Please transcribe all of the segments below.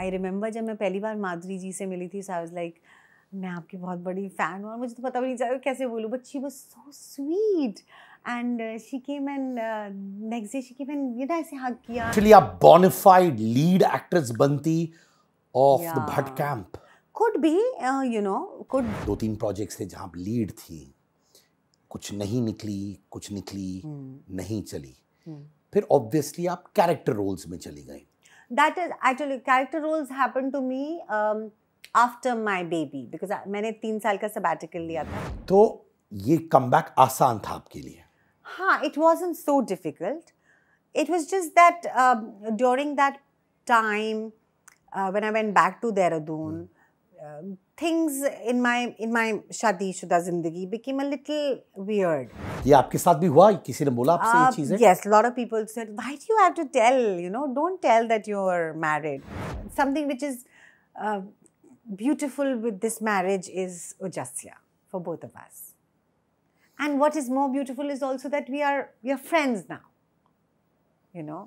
आई remember जब मैं पहली बार माधुरी जी से मिली थी सो आई वाज लाइक मैं आपकी बहुत बड़ी फ़ैन हूँ और मुझे तो पता भी नहीं चला कैसे बोलूँ but she was so sweet and she came and next day she came and you know ऐसे हक किया एक्चुअली आप बोनाफाइड लीड एक्ट्रेस बनती of the Bhatt camp could be you know could दो तीन प्रोजेक्ट्स थे जहाँ आप लीड थी कुछ नहीं निकली कुछ निकली hmm. नहीं चली hmm. फिर ऑब्वियसली आप कैरेक्टर रोल्स में चली गई that is actually character roles happened to me um, after my baby because I, मैंने तीन साल का sabbatical लिया था तो ये comeback आसान था आपके लिए हाँ it wasn't so difficult it was just that um, during that time uh, when I went back to Dehradun hmm. uh, things in my in my शादीशुदा जिंदगी बिकेम अ लिटिल वियर्ड ये आपके साथ भी हुआ किसी ने बोला आपसे ये चीजें yes lot of people said why do you have to tell you know don't tell that you are married something which is beautiful with this marriage is Ujasya for both of us. And what is more beautiful is also that we are we are friends now. You know.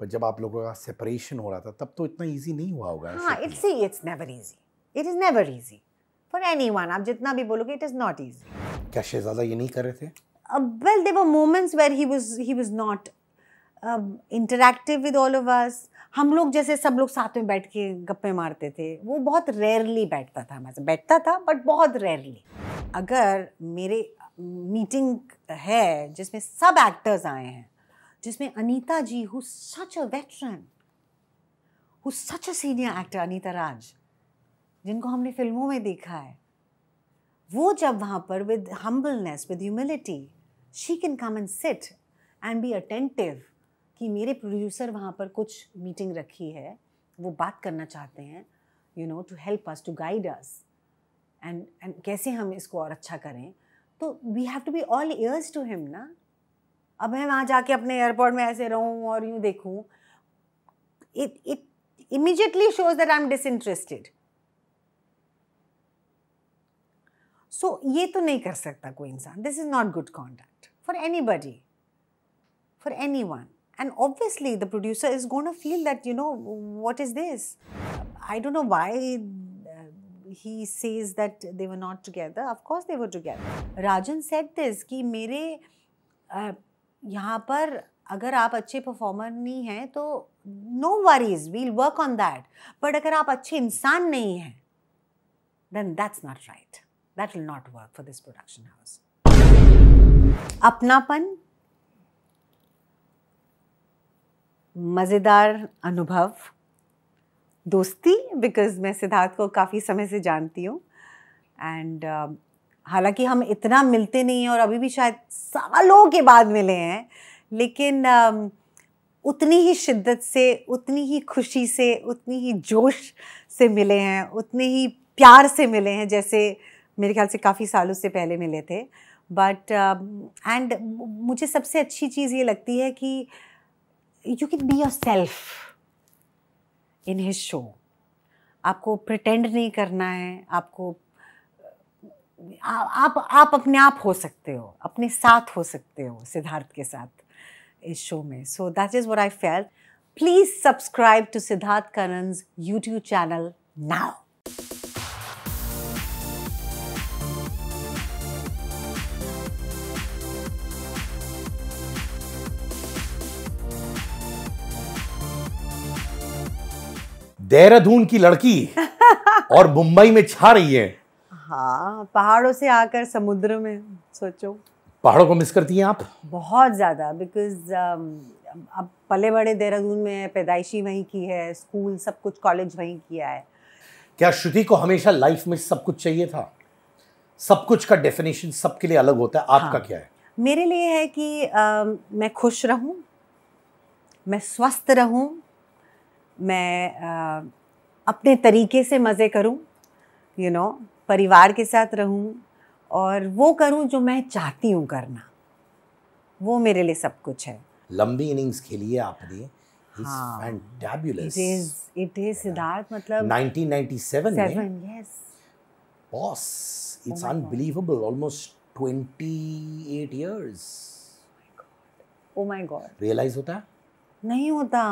पर जब आप लोगों का separation हो रहा था तब तो इतना इजी नहीं हुआ होगा हाँ it's it's never easy it is never easy for any one आप जितना भी बोलोगे इट इज़ नॉट ईजी क्या शहजादा ये नहीं कर रहे थे well there moments where he was not interactive with all of us हम लोग जैसे सब लोग साथ में बैठ के गप्पे मारते थे वो बहुत रेयरली बैठता था हमारे बैठता था बट बहुत रेयरली अगर मेरे मीटिंग uh, है जिसमें सब एक्टर्स आए हैं जिसमें Anita ji who such a veteran who such a senior actor Anita Raj जिनको हमने फिल्मों में देखा है वो जब वहाँ पर with humbleness with humility she can come and sit and be attentive कि मेरे प्रोड्यूसर वहाँ पर कुछ मीटिंग रखी है वो बात करना चाहते हैं you know to help us to guide us and and कैसे हम इसको और अच्छा करें तो we have to be all ears to him ना अब मैं वहाँ जाके अपने एयरपोर्ट में ऐसे रहूँ और यूँ देखूँ it it immediately shows that I am disinterested so ये तो नहीं कर सकता कोई इंसान this is not good conduct for anybody for any anyone and obviously the producer is gonna feel that you know what is this I don't know why he says that they were not together. Of course they were together. Rajan said कि मेरे uh, यहाँ पर अगर आप अच्छे performer नहीं हैं तो no worries we'll work on that but अगर आप अच्छे इंसान नहीं हैं then that's not right that will not work for this production house अपनापन मज़ेदार अनुभव दोस्ती बिकॉज मैं सिद्धार्थ को काफ़ी समय से जानती हूँ एंड uh, हालांकि हम इतना मिलते नहीं हैं और अभी भी शायद सालों के बाद मिले हैं लेकिन uh, उतनी ही शिद्दत से उतनी ही खुशी से उतनी ही जोश से मिले हैं उतने ही प्यार से मिले हैं जैसे मेरे ख्याल से काफ़ी सालों से पहले मिले थे बट एंड uh, मुझे सबसे अच्छी चीज़ ये लगती है कि you can be yourself in his show आपको प्रटेंड नहीं करना है आपको आ, आप आप अपने आप हो सकते हो अपने साथ हो सकते हो सिद्धार्थ के साथ इस शो में so that is what I felt please subscribe to Siddharth Karan's YouTube channel now Dehradun की लड़की और मुंबई में छा रही है हाँ पहाड़ों से आकर समुद्र में सोचो पहाड़ों को मिस करती हैं आप बहुत ज़्यादा बिकॉज um, अब पले बड़े देहरादून में पैदाइशी वहीं की है स्कूल सब कुछ कॉलेज वहीं किया है क्या श्रुति को हमेशा लाइफ में सब कुछ चाहिए था सब कुछ का डेफिनेशन सबके लिए अलग होता है आपका हाँ, क्या है मेरे लिए है कि आ, um, मैं खुश रहूं मैं स्वस्थ रहूं मैं अपने तरीके से मज़े करूं यू नो परिवार के साथ रहूं और वो करूं जो मैं चाहती हूं करना वो मेरे लिए सब कुछ है लंबी इनिंग्स खेली आपने हाँ। मतलब oh oh नहीं होता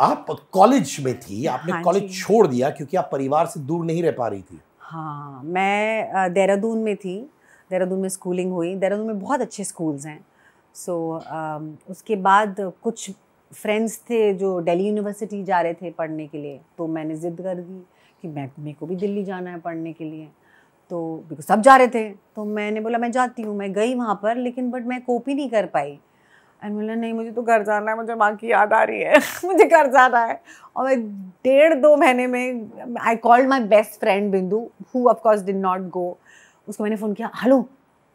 आप कॉलेज में थी आपने हाँ कॉलेज छोड़ दिया क्योंकि आप परिवार से दूर नहीं रह पा रही थी हाँ मैं देहरादून में थी देहरादून में स्कूलिंग हुई देहरादून में बहुत अच्छे स्कूल्स हैं सो so, उसके बाद कुछ फ्रेंड्स थे जो दिल्ली यूनिवर्सिटी जा रहे थे पढ़ने के लिए तो मैंने ज़िद कर दी कि मैं मेरे को भी दिल्ली जाना है पढ़ने के लिए तो बिकॉज सब जा रहे थे तो मैंने बोला मैं जाती हूँ मैं गई वहाँ पर लेकिन बट मैं कॉपी नहीं कर पाई एंड बोला नहीं मुझे तो घर जाना है मुझे माँ की याद आ रही है मुझे घर जाना है और मैं डेढ़ दो महीने में I called my best friend Bindu who of course didn't not go उसको मैंने फ़ोन किया हेलो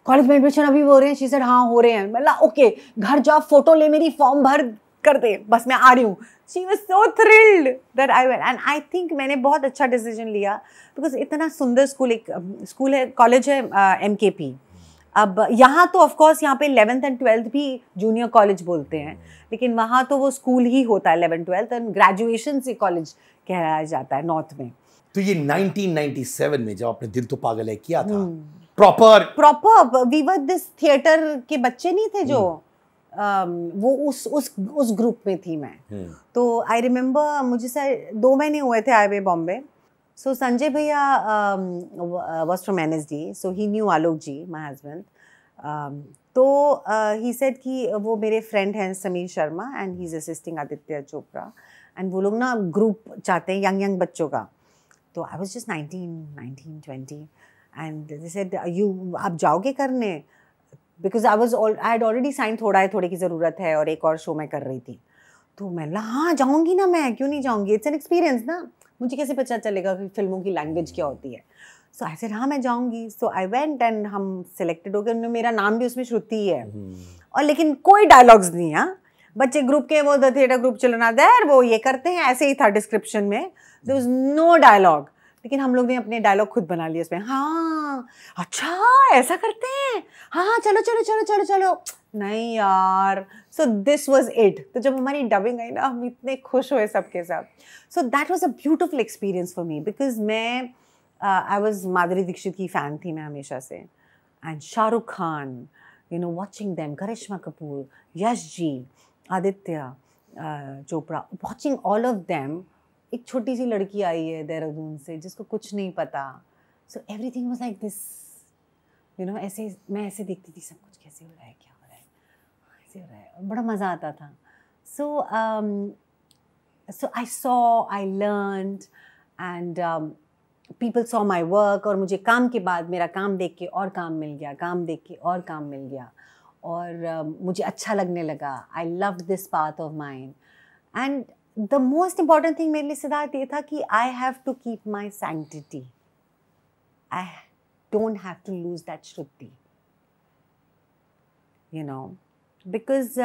कॉलेज में एडमिशन अभी हो रहे हैं शी हाँ हो रहे हैं मतलब ओके घर जाओ फोटो ले मेरी फॉर्म भर कर दे बस मैं आ रही हूँ she was so thrilled that I went and I think मैंने बहुत अच्छा डिसीजन लिया बिकॉज इतना सुंदर स्कूल एक स्कूल है कॉलेज है एम के पी अब यहाँ तो ऑफकोर्स यहाँ पे इलेवेंथ एंड ट्वेल्थ भी जूनियर कॉलेज बोलते हैं लेकिन वहाँ तो वो स्कूल ही होता है इलेवन ट्वेल्थ एंड ग्रेजुएशन से कॉलेज कहलाया जाता है नॉर्थ में तो ये 1997 में जब आपने दिल तो पागल है किया था प्रॉपर प्रॉपर वीवर दिस थिएटर के बच्चे नहीं थे जो हम्म। um, वो उस उस उस ग्रुप में थी मैं हम्म। तो आई रिमेम्बर मुझे सर दो महीने हुए थे आए हुए बॉम्बे सो संजय भैया was from N S D so he knew Alok ji my husband तो ही सेड कि वो मेरे फ्रेंड हैं Sameer Sharma and he is assisting Aditya Chopra and वो लोग ना ग्रुप चाहते हैं यंग यंग बच्चों का तो I was just nineteen nineteen twenty and they you आप जाओगे करने because I was I had already sign थोड़ा है थोड़े की ज़रूरत है और एक और शो मैं कर रही थी तो मैं ला हाँ जाऊँगी ना मैं क्यों नहीं जाऊँगी इट्स एन एक्सपीरियंस ना मुझे कैसे पता चलेगा कि फिल्मों की लैंग्वेज क्या होती है सो आई सेड हाँ मैं जाऊँगी सो आई वेंट एंड हम सेलेक्टेड हो गए उनमें मेरा नाम भी उसमें श्रुति है हम्म। और लेकिन कोई डायलॉग्स नहीं है हाँ। बच्चे ग्रुप के वो द थिएटर ग्रुप चलना देर वो ये करते हैं ऐसे ही था डिस्क्रिप्शन में देर इज नो डायलॉग लेकिन हम लोग ने अपने डायलॉग खुद बना लिए उसमें हाँ अच्छा ऐसा करते हैं हाँ, हाँ चलो चलो चलो चलो चलो नहीं यार सो दिस वॉज इट तो जब हमारी डबिंग आई ना हम इतने खुश हुए सबके साथ so that was a beautiful experience for me because मैं आई वॉज माधुरी दीक्षित की फ़ैन थी मैं हमेशा से and Shahrukh Khan you know watching them Karisma Kapoor Yash ji Aditya Chopra watching all of them एक छोटी सी लड़की आई है देहरादून से जिसको कुछ नहीं पता so everything was like this you know ऐसे मैं ऐसे देखती थी सब कुछ कैसे हो रहा है क्या कैसे हो रहा है और बड़ा मज़ा आता था so so I saw I learn and people saw my work और मुझे काम के बाद मेरा काम देख के और काम मिल गया काम देख के और काम मिल गया और uh, मुझे अच्छा लगने लगा I love this path of mind and the most important thing मेरे लिए सिद्धार्थ ये था कि I have to keep my sanctity I don't have to lose that Shruti you know because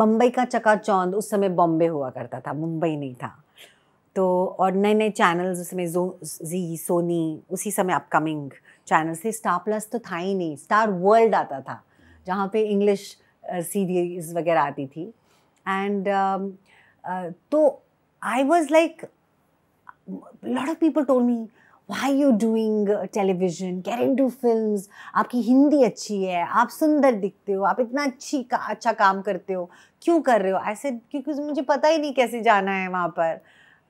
Bombay uh, का चकाचौंध उस समय बॉम्बे हुआ करता था मुंबई नहीं था तो और नए नए चैनल्स उस समय जो जी सोनी उसी समय अपकमिंग चैनल्स थे स्टार प्लस तो था ही नहीं स्टार वर्ल्ड आता था जहाँ पे इंग्लिश सीरीज uh, वगैरह आती थी एंड um, uh, तो I was like lot of people told me why you doing television get into film आपकी हिंदी अच्छी है आप सुंदर दिखते हो आप इतना अच्छी का, अच्छा काम करते हो क्यों कर रहे हो ऐसे क्योंकि मुझे पता ही नहीं कैसे जाना है वहाँ पर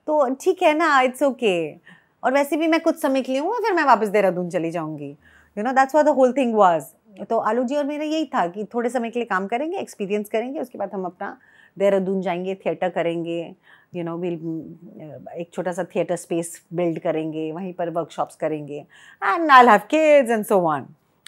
तो ठीक है ना इट्स ओके okay. और वैसे भी मैं कुछ समय के लिए हूँ फिर मैं वापस देहरादून चली जाऊँगी you know that's what the whole thing was तो आलू जी और मेरा यही था कि थोड़े समय के लिए काम करेंगे एक्सपीरियंस करेंगे उसके बाद हम अपना देहरादून जाएंगे थिएटर करेंगे यू नो विल एक छोटा सा थिएटर स्पेस बिल्ड करेंगे वहीं पर वर्कशॉप्स करेंगे and I have kids and so one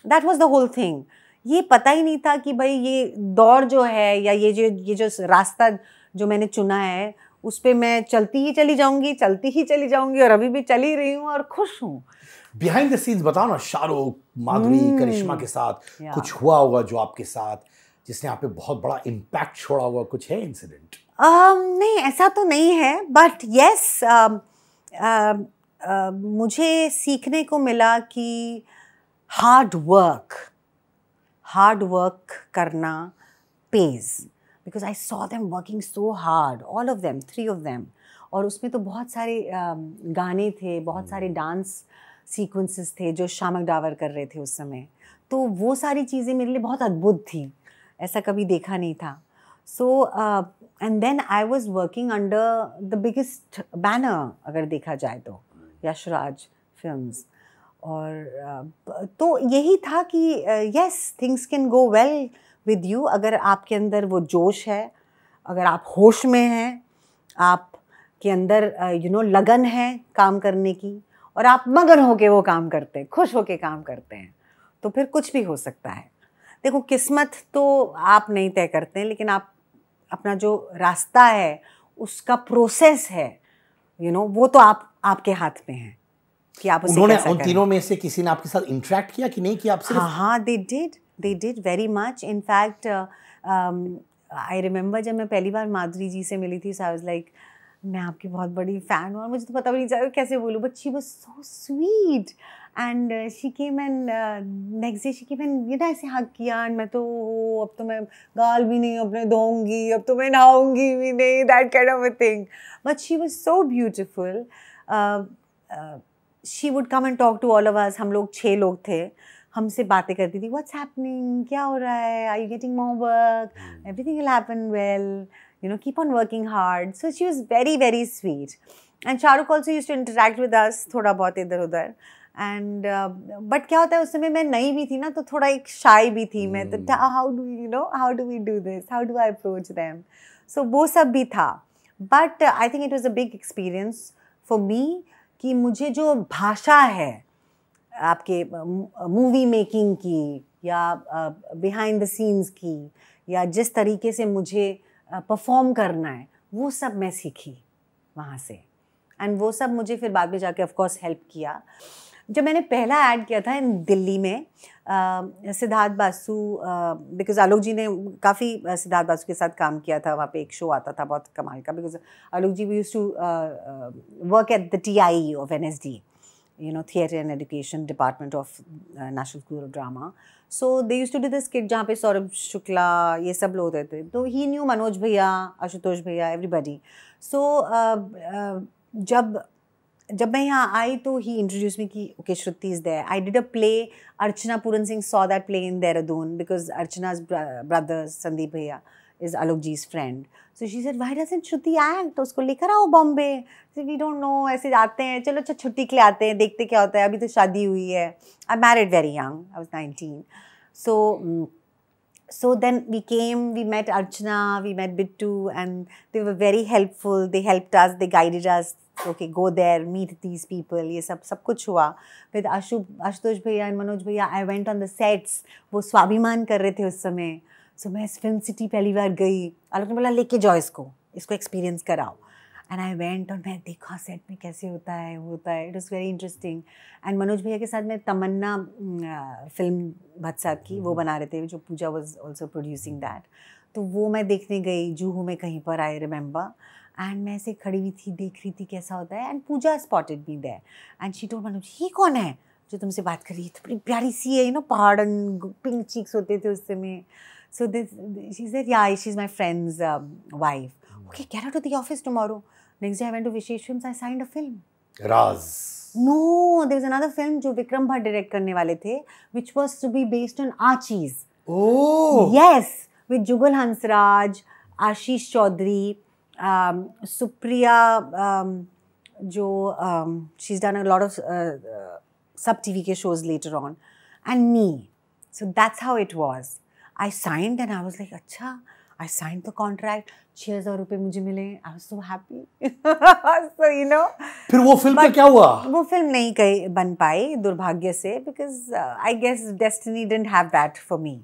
that was the whole thing ये पता ही नहीं था कि भाई ये दौर जो है या ये जो ये जो रास्ता जो मैंने चुना है उस पर मैं चलती ही चली जाऊंगी चलती ही चली जाऊंगी और अभी भी चली रही हूँ और खुश हूँ बिहाइंड द सीन्स बताओ ना शाहरुख माधुरी hmm. करिश्मा के साथ yeah. कुछ हुआ होगा जो आपके साथ जिसने आप पे बहुत बड़ा इम्पैक्ट छोड़ा हुआ कुछ है इंसिडेंट um, नहीं ऐसा तो नहीं है but yes yes, uh, uh, uh, मुझे सीखने को मिला कि हार्ड वर्क हार्ड वर्क करना पेज because I saw them working so hard all of them three of them और उसमें तो बहुत सारे uh, गाने थे बहुत सारे डांस hmm. सीक्वेंसेस थे जो शामक डावर कर रहे थे उस समय तो वो सारी चीज़ें मेरे लिए बहुत अद्भुत थी ऐसा कभी देखा नहीं था so and then I was working under the biggest banner अगर देखा जाए तो यशराज फिल्म और uh, तो यही था कि yes things can go well with you अगर आपके अंदर वो जोश है अगर आप होश में हैं आप के अंदर यू uh, नो लगन है काम करने की और आप मगन होके वो काम करते हैं खुश होके काम करते हैं तो फिर कुछ भी हो सकता है देखो किस्मत तो आप नहीं तय करते हैं लेकिन आप अपना जो रास्ता है उसका प्रोसेस है यू you नो know, वो तो आप आपके हाथ में है कि आप उन्होंने उन तीनों में से किसी ने आपके साथ इंटरेक्ट किया कि नहीं किया हाँ हाँ they did they did very much in fact I remember जब मैं पहली बार माधुरी जी से मिली थी सो आई वॉज लाइक मैं आपकी बहुत बड़ी फ़ैन हूँ और मुझे तो पता भी नहीं चला कैसे बोलूँ but she was so sweet and she came in next day she came in ये ना ऐसे हक किया एंड मैं तो अब तो मैं गाल भी नहीं अपने धोऊंगी अब तो मैं नहाऊंगी भी नहीं that kind of a thing but she was so beautiful she would come and talk to all of us हम लोग छः लोग थे हमसे बातें करती थी व्हाट्स हैपनिंग क्या हो रहा है I you getting more work everything will happen well you know keep on working hard so she was very very sweet and Shahrukh also used to interact with us थोड़ा बहुत इधर उधर एंड बट uh, क्या होता है उस समय मैं नई भी थी ना तो थोड़ा एक शाई भी थी मैं तो how do you know how do we do this how do I approach them so वो सब भी था but I think it was a big experience for me कि मुझे जो भाषा है आपके मूवी uh, मेकिंग की या बिहाइंड द सीन्स की या जिस तरीके से मुझे परफॉर्म uh, करना है वो सब मैं सीखी वहाँ से एंड वो सब मुझे फिर बाद में जाके ऑफकोर्स हेल्प किया जब मैंने पहला ऐड किया था इन दिल्ली में सिद्धार्थ बासु बिकॉज आलोक जी ने काफ़ी सिद्धार्थ बासु के साथ काम किया था वहाँ पे एक शो आता था बहुत कमाल का because Alok ji we use to work at the T I of N S D you know theatre and education department of national school of drama so they use to do this kit जहाँ पे सौरभ शुक्ला ये सब लोग होते थे तो ही new Manoj भैया आशुतोष भैया एवरीबडी सो जब जब मैं यहाँ आई तो ही इंट्रोड्यूस मी की okay Shruti is there I did a play Archana Puran Singh saw that play in Dehradun because Archana brother Sandeep bhaiya is Alok ji's friend so she why does and Shruti act तो उसको लेकर आओ बॉम्बे वी डोंट नो ऐसे जाते हैं चलो अच्छा छुट्टी के लिए आते हैं देखते क्या होता है अभी तो शादी हुई है I married very young I was nineteen so so then we came we met archana we met Bittu and they were very helpful they helped us they guided us okay go there meet these people ये सब सब कुछ हुआ with आशु आशुतोष भैया and Manoj bhaiya I went on the sets वो स्वाभिमान कर रहे थे उस समय सो मैं फिल्म सिटी पहली बार गई आलोक ने बोला लेके जाओ इसको इसको एक्सपीरियंस कराओ एंड आई वेंट और मैं देखा सेट में कैसे होता है होता है it is very interesting and Manoj bhaiya के साथ मैं तमन्ना फिल्म भट्ट साहब की वो हम्म। बना रहे थे जो Pooja was also producing that तो वो मैं देखने गई जूहू में कहीं पर आई रिमेंबर एंड मैं ऐसे खड़ी हुई थी देख रही थी कैसा होता है and Pooja spotted me there and she told Manoj ही कौन है जो तुमसे बात कर रही है तो बड़ी प्यारी सी है यू नो पहाड़न पिंक चीक्स होते थे उस समय so this is said yeah she is my friend's wife okay get out of the office tomorrow next day I went to Vishesh film I signed a film Raaz no there was another film जो Vikram Bhatt direct करने वाले थे which was to be based on आचीज oh yes with Jugal Hansraj Ashish Chaudhary Supriya um, um, जो she's is done a of सब T V के shows later on and नी so that's how it was I sign and I was like अच्छा I sign the contract छः हजार रुपये मुझे मिले I was so happy so you know फिर वो फिल्म But क्या हुआ वो फिल्म नहीं कही बन पाई दुर्भाग्य से because I guess destiny didn't have that for me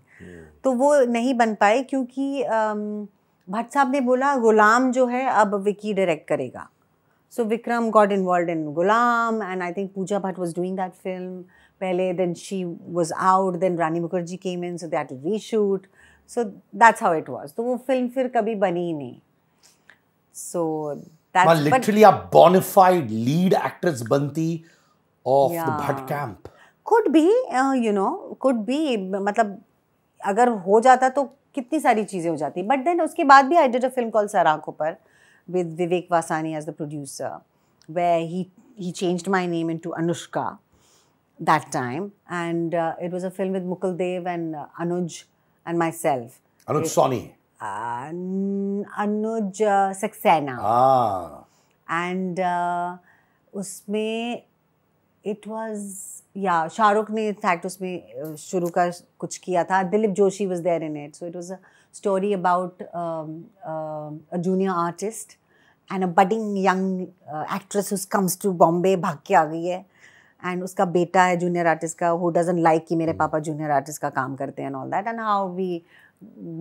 तो वो नहीं बन पाई क्योंकि um, भट्ट साहब ने बोला गुलाम जो है अब विकी डायरेक्ट करेगा so Vikram got involved in Ghulam and I think Pooja Bhatt was doing that film पहले then she was out then Rani Mukherjee came in so that reshoot so that's how it was तो वो फिल्म फिर कभी बनी ही नहीं सो लिटरली आप bonafide lead actress बनती of the Bhatt camp could be you know could be मतलब अगर हो जाता तो कितनी सारी चीज़ें हो जाती बट देन उसके बाद भी I did a film call Sarakhon Par with Vivek Vaswani as the producer way he he changed my name into Anushka that time, and uh, it was a film with Mukul Dev and uh, Anuj and myself. Anuj it, Soni. Uh, Anuj uh, Saxena. Ah. And uh, उसमें it was yeah Shahrukh ने in fact उसमें uh, शुरू का कुछ किया था Dilip Joshi was there in it so it was a story about a junior artist and a budding young actress who comes to Bombay भाग के आ गई है एंड उसका बेटा है जूनियर आर्टिस्ट का हु डजन लाइक कि मेरे hmm. पापा जूनियर आर्टिस्ट का काम करते हैं all that and how we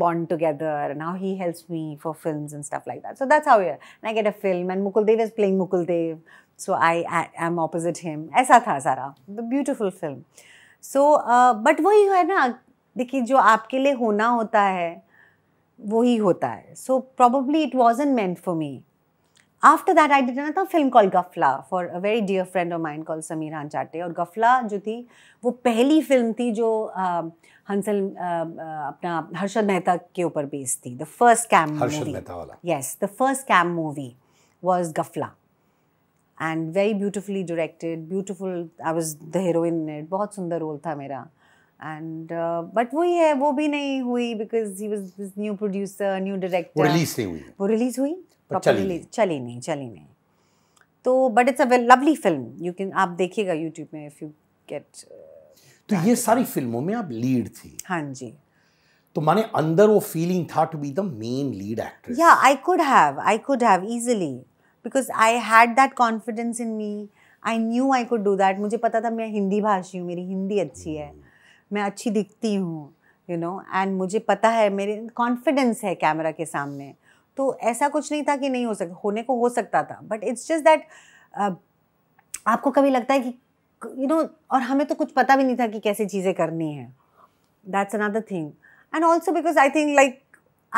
bond together now he helps me for film and stuff like that so that's how yeah I get a film and Mukul Dev is playing Mukul Dev so I I am opposite him ऐसा था सारा the beautiful film so but वही है ना देखिए जो आपके लिए होना होता है वही होता है so probably it was an meant for me after that I did था film call Gafla for a very dear friend of mine call Sameer Hanchate और गफला जो थी वो पहली फिल्म थी जो हंसल um, um, uh, अपना हर्षद मेहता के ऊपर बेस थी the first cam movie yes the first cam movie was Gafla and very beautifully directed beautiful I was the heroine नेट बहुत सुंदर रोल था मेरा एंड बट uh, वही है वो भी नहीं हुई because he was new producer new director वो रिलीज हुई प्रॉपरली चली नहीं चली नहीं तो but it's a lovely film you can आप देखिएगा यूट्यूब में इफ़ यू गेट तो ये सारी फिल्मों में आप लीड थी हाँ जी तो माने अंदर वो फीलिंग था to be the main lead actress yeah I could have I could have easily because I had that confidence in me I knew I could do that मुझे पता था मैं हिंदी भाषी हूँ मेरी हिंदी अच्छी है hmm। मैं अच्छी दिखती हूँ यू नो एंड मुझे पता है मेरे कॉन्फिडेंस है कैमरा के सामने तो ऐसा कुछ नहीं था कि नहीं हो सक होने को हो सकता था बट इट्स जस्ट दैट आपको कभी लगता है कि यू you नो know, और हमें तो कुछ पता भी नहीं था कि कैसे चीज़ें करनी है that's another thing and also because I think like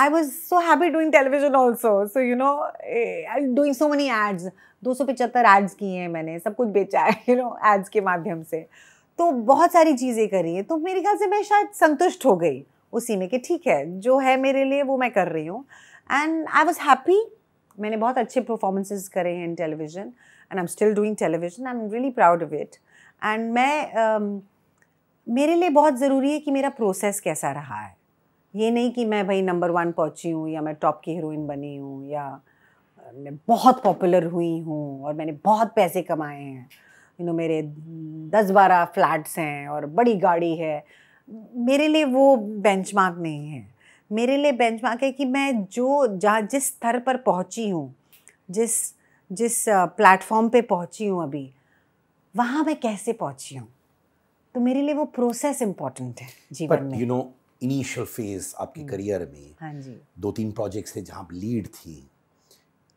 I was so happy doing television also so you know doing so many ads दो सौ पचहत्तर एड्स किए हैं मैंने सब कुछ बेचा है यू नो एड्स के माध्यम से तो बहुत सारी चीज़ें करी है तो मेरे ख्याल से मैं शायद संतुष्ट हो गई उसी में कि ठीक है जो है मेरे लिए वो मैं कर रही हूँ एंड आई वॉज हैप्पी मैंने बहुत अच्छे परफॉर्मेंसेज करे हैं in television and I am still doing television I am really proud of it and मैं uh, मेरे लिए बहुत ज़रूरी है कि मेरा प्रोसेस कैसा रहा है ये नहीं कि मैं भाई नंबर वन पहुंची हूँ या मैं टॉप की हीरोइन बनी हूँ या uh, मैं बहुत पॉपुलर हुई हूँ और मैंने बहुत पैसे कमाए हैं यू नो मेरे दस बारह फ्लैट्स हैं और बड़ी गाड़ी है मेरे लिए वो बेंचमार्क नहीं है मेरे लिए बेंच मार्क है कि मैं जो जहाँ जिस स्तर पर पहुँची हूँ जिस जिस प्लेटफॉर्म पे पहुँची हूँ अभी वहाँ मैं कैसे पहुँची हूँ तो मेरे लिए वो प्रोसेस इम्पोर्टेंट है जीवन But, में यू नो इनिशियल फेज आपके करियर हम्म। में हाँ जी दो तीन प्रोजेक्ट्स थे जहाँ लीड थी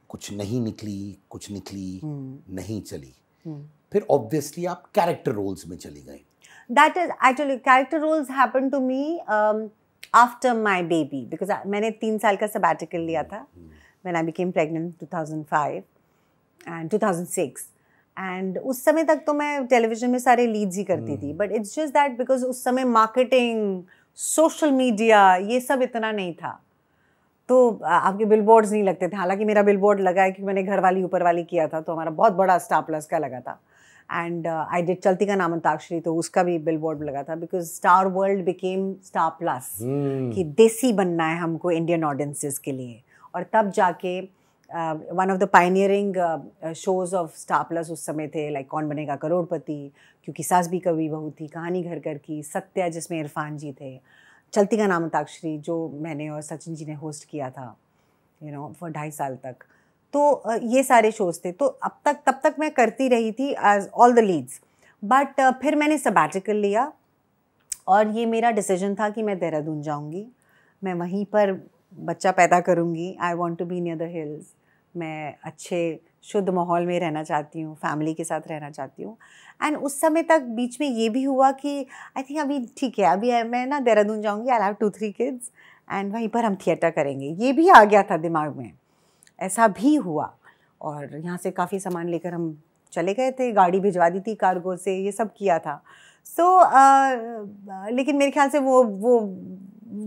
कुछ नहीं निकली कुछ निकली हम्म। नहीं चली हम्म। फिर ऑब्वियसली आप कैरेक्टर रोल्स में चली गई that is actually character roles happen to me after my baby because मैंने तीन साल का सबैटिकल लिया था man I became pregnant five and two thousand six एंड उस समय तक तो मैं टेलीविजन में सारे लीड्स ही करती थी but it's just that because उस समय मार्केटिंग सोशल मीडिया ये सब इतना नहीं था तो आपके बिल बोर्ड्स नहीं लगते थे हालांकि मेरा बिल बोर्ड लगा है क्योंकि मैंने घर वाली ऊपर वाली किया था तो हमारा बहुत बड़ा स्टार प्लस का लगा था एंड आई डिड चलती का नाम अंताक्षरी तो उसका भी बिल बोर्ड लगा था because Star World became Star Plus कि देसी बनना है हमको इंडियन ऑडियंसिस के लिए और तब जाके one of the pioneering shows of Star Plus उस समय थे लाइक कौन बनेगा करोड़पति क्योंकि सास भी कवि बहू थी कहानी घर घर की सत्या जिसमें इरफान जी थे चलती का नाम अंताक्षरी जो मैंने और सचिन जी ने होस्ट किया था यू नो फॉर ढाई साल तक तो ये सारे शोज़ थे तो अब तक तब तक मैं करती रही थी as all the leads but फिर मैंने सबैटिकल लिया और ये मेरा डिसीजन था कि मैं देहरादून जाऊंगी मैं वहीं पर बच्चा पैदा करूंगी I want to be near the hills मैं अच्छे शुद्ध माहौल में रहना चाहती हूँ फैमिली के साथ रहना चाहती हूँ एंड उस समय तक बीच में ये भी हुआ कि आई थिंक अभी ठीक है अभी मैं ना देहरादून जाऊँगी I have two three kids and वहीं पर हम थिएटर करेंगे ये भी आ गया था दिमाग में ऐसा भी हुआ और यहाँ से काफ़ी सामान लेकर हम चले गए थे गाड़ी भिजवा दी थी कार्गो से ये सब किया था सो so, लेकिन मेरे ख्याल से वो वो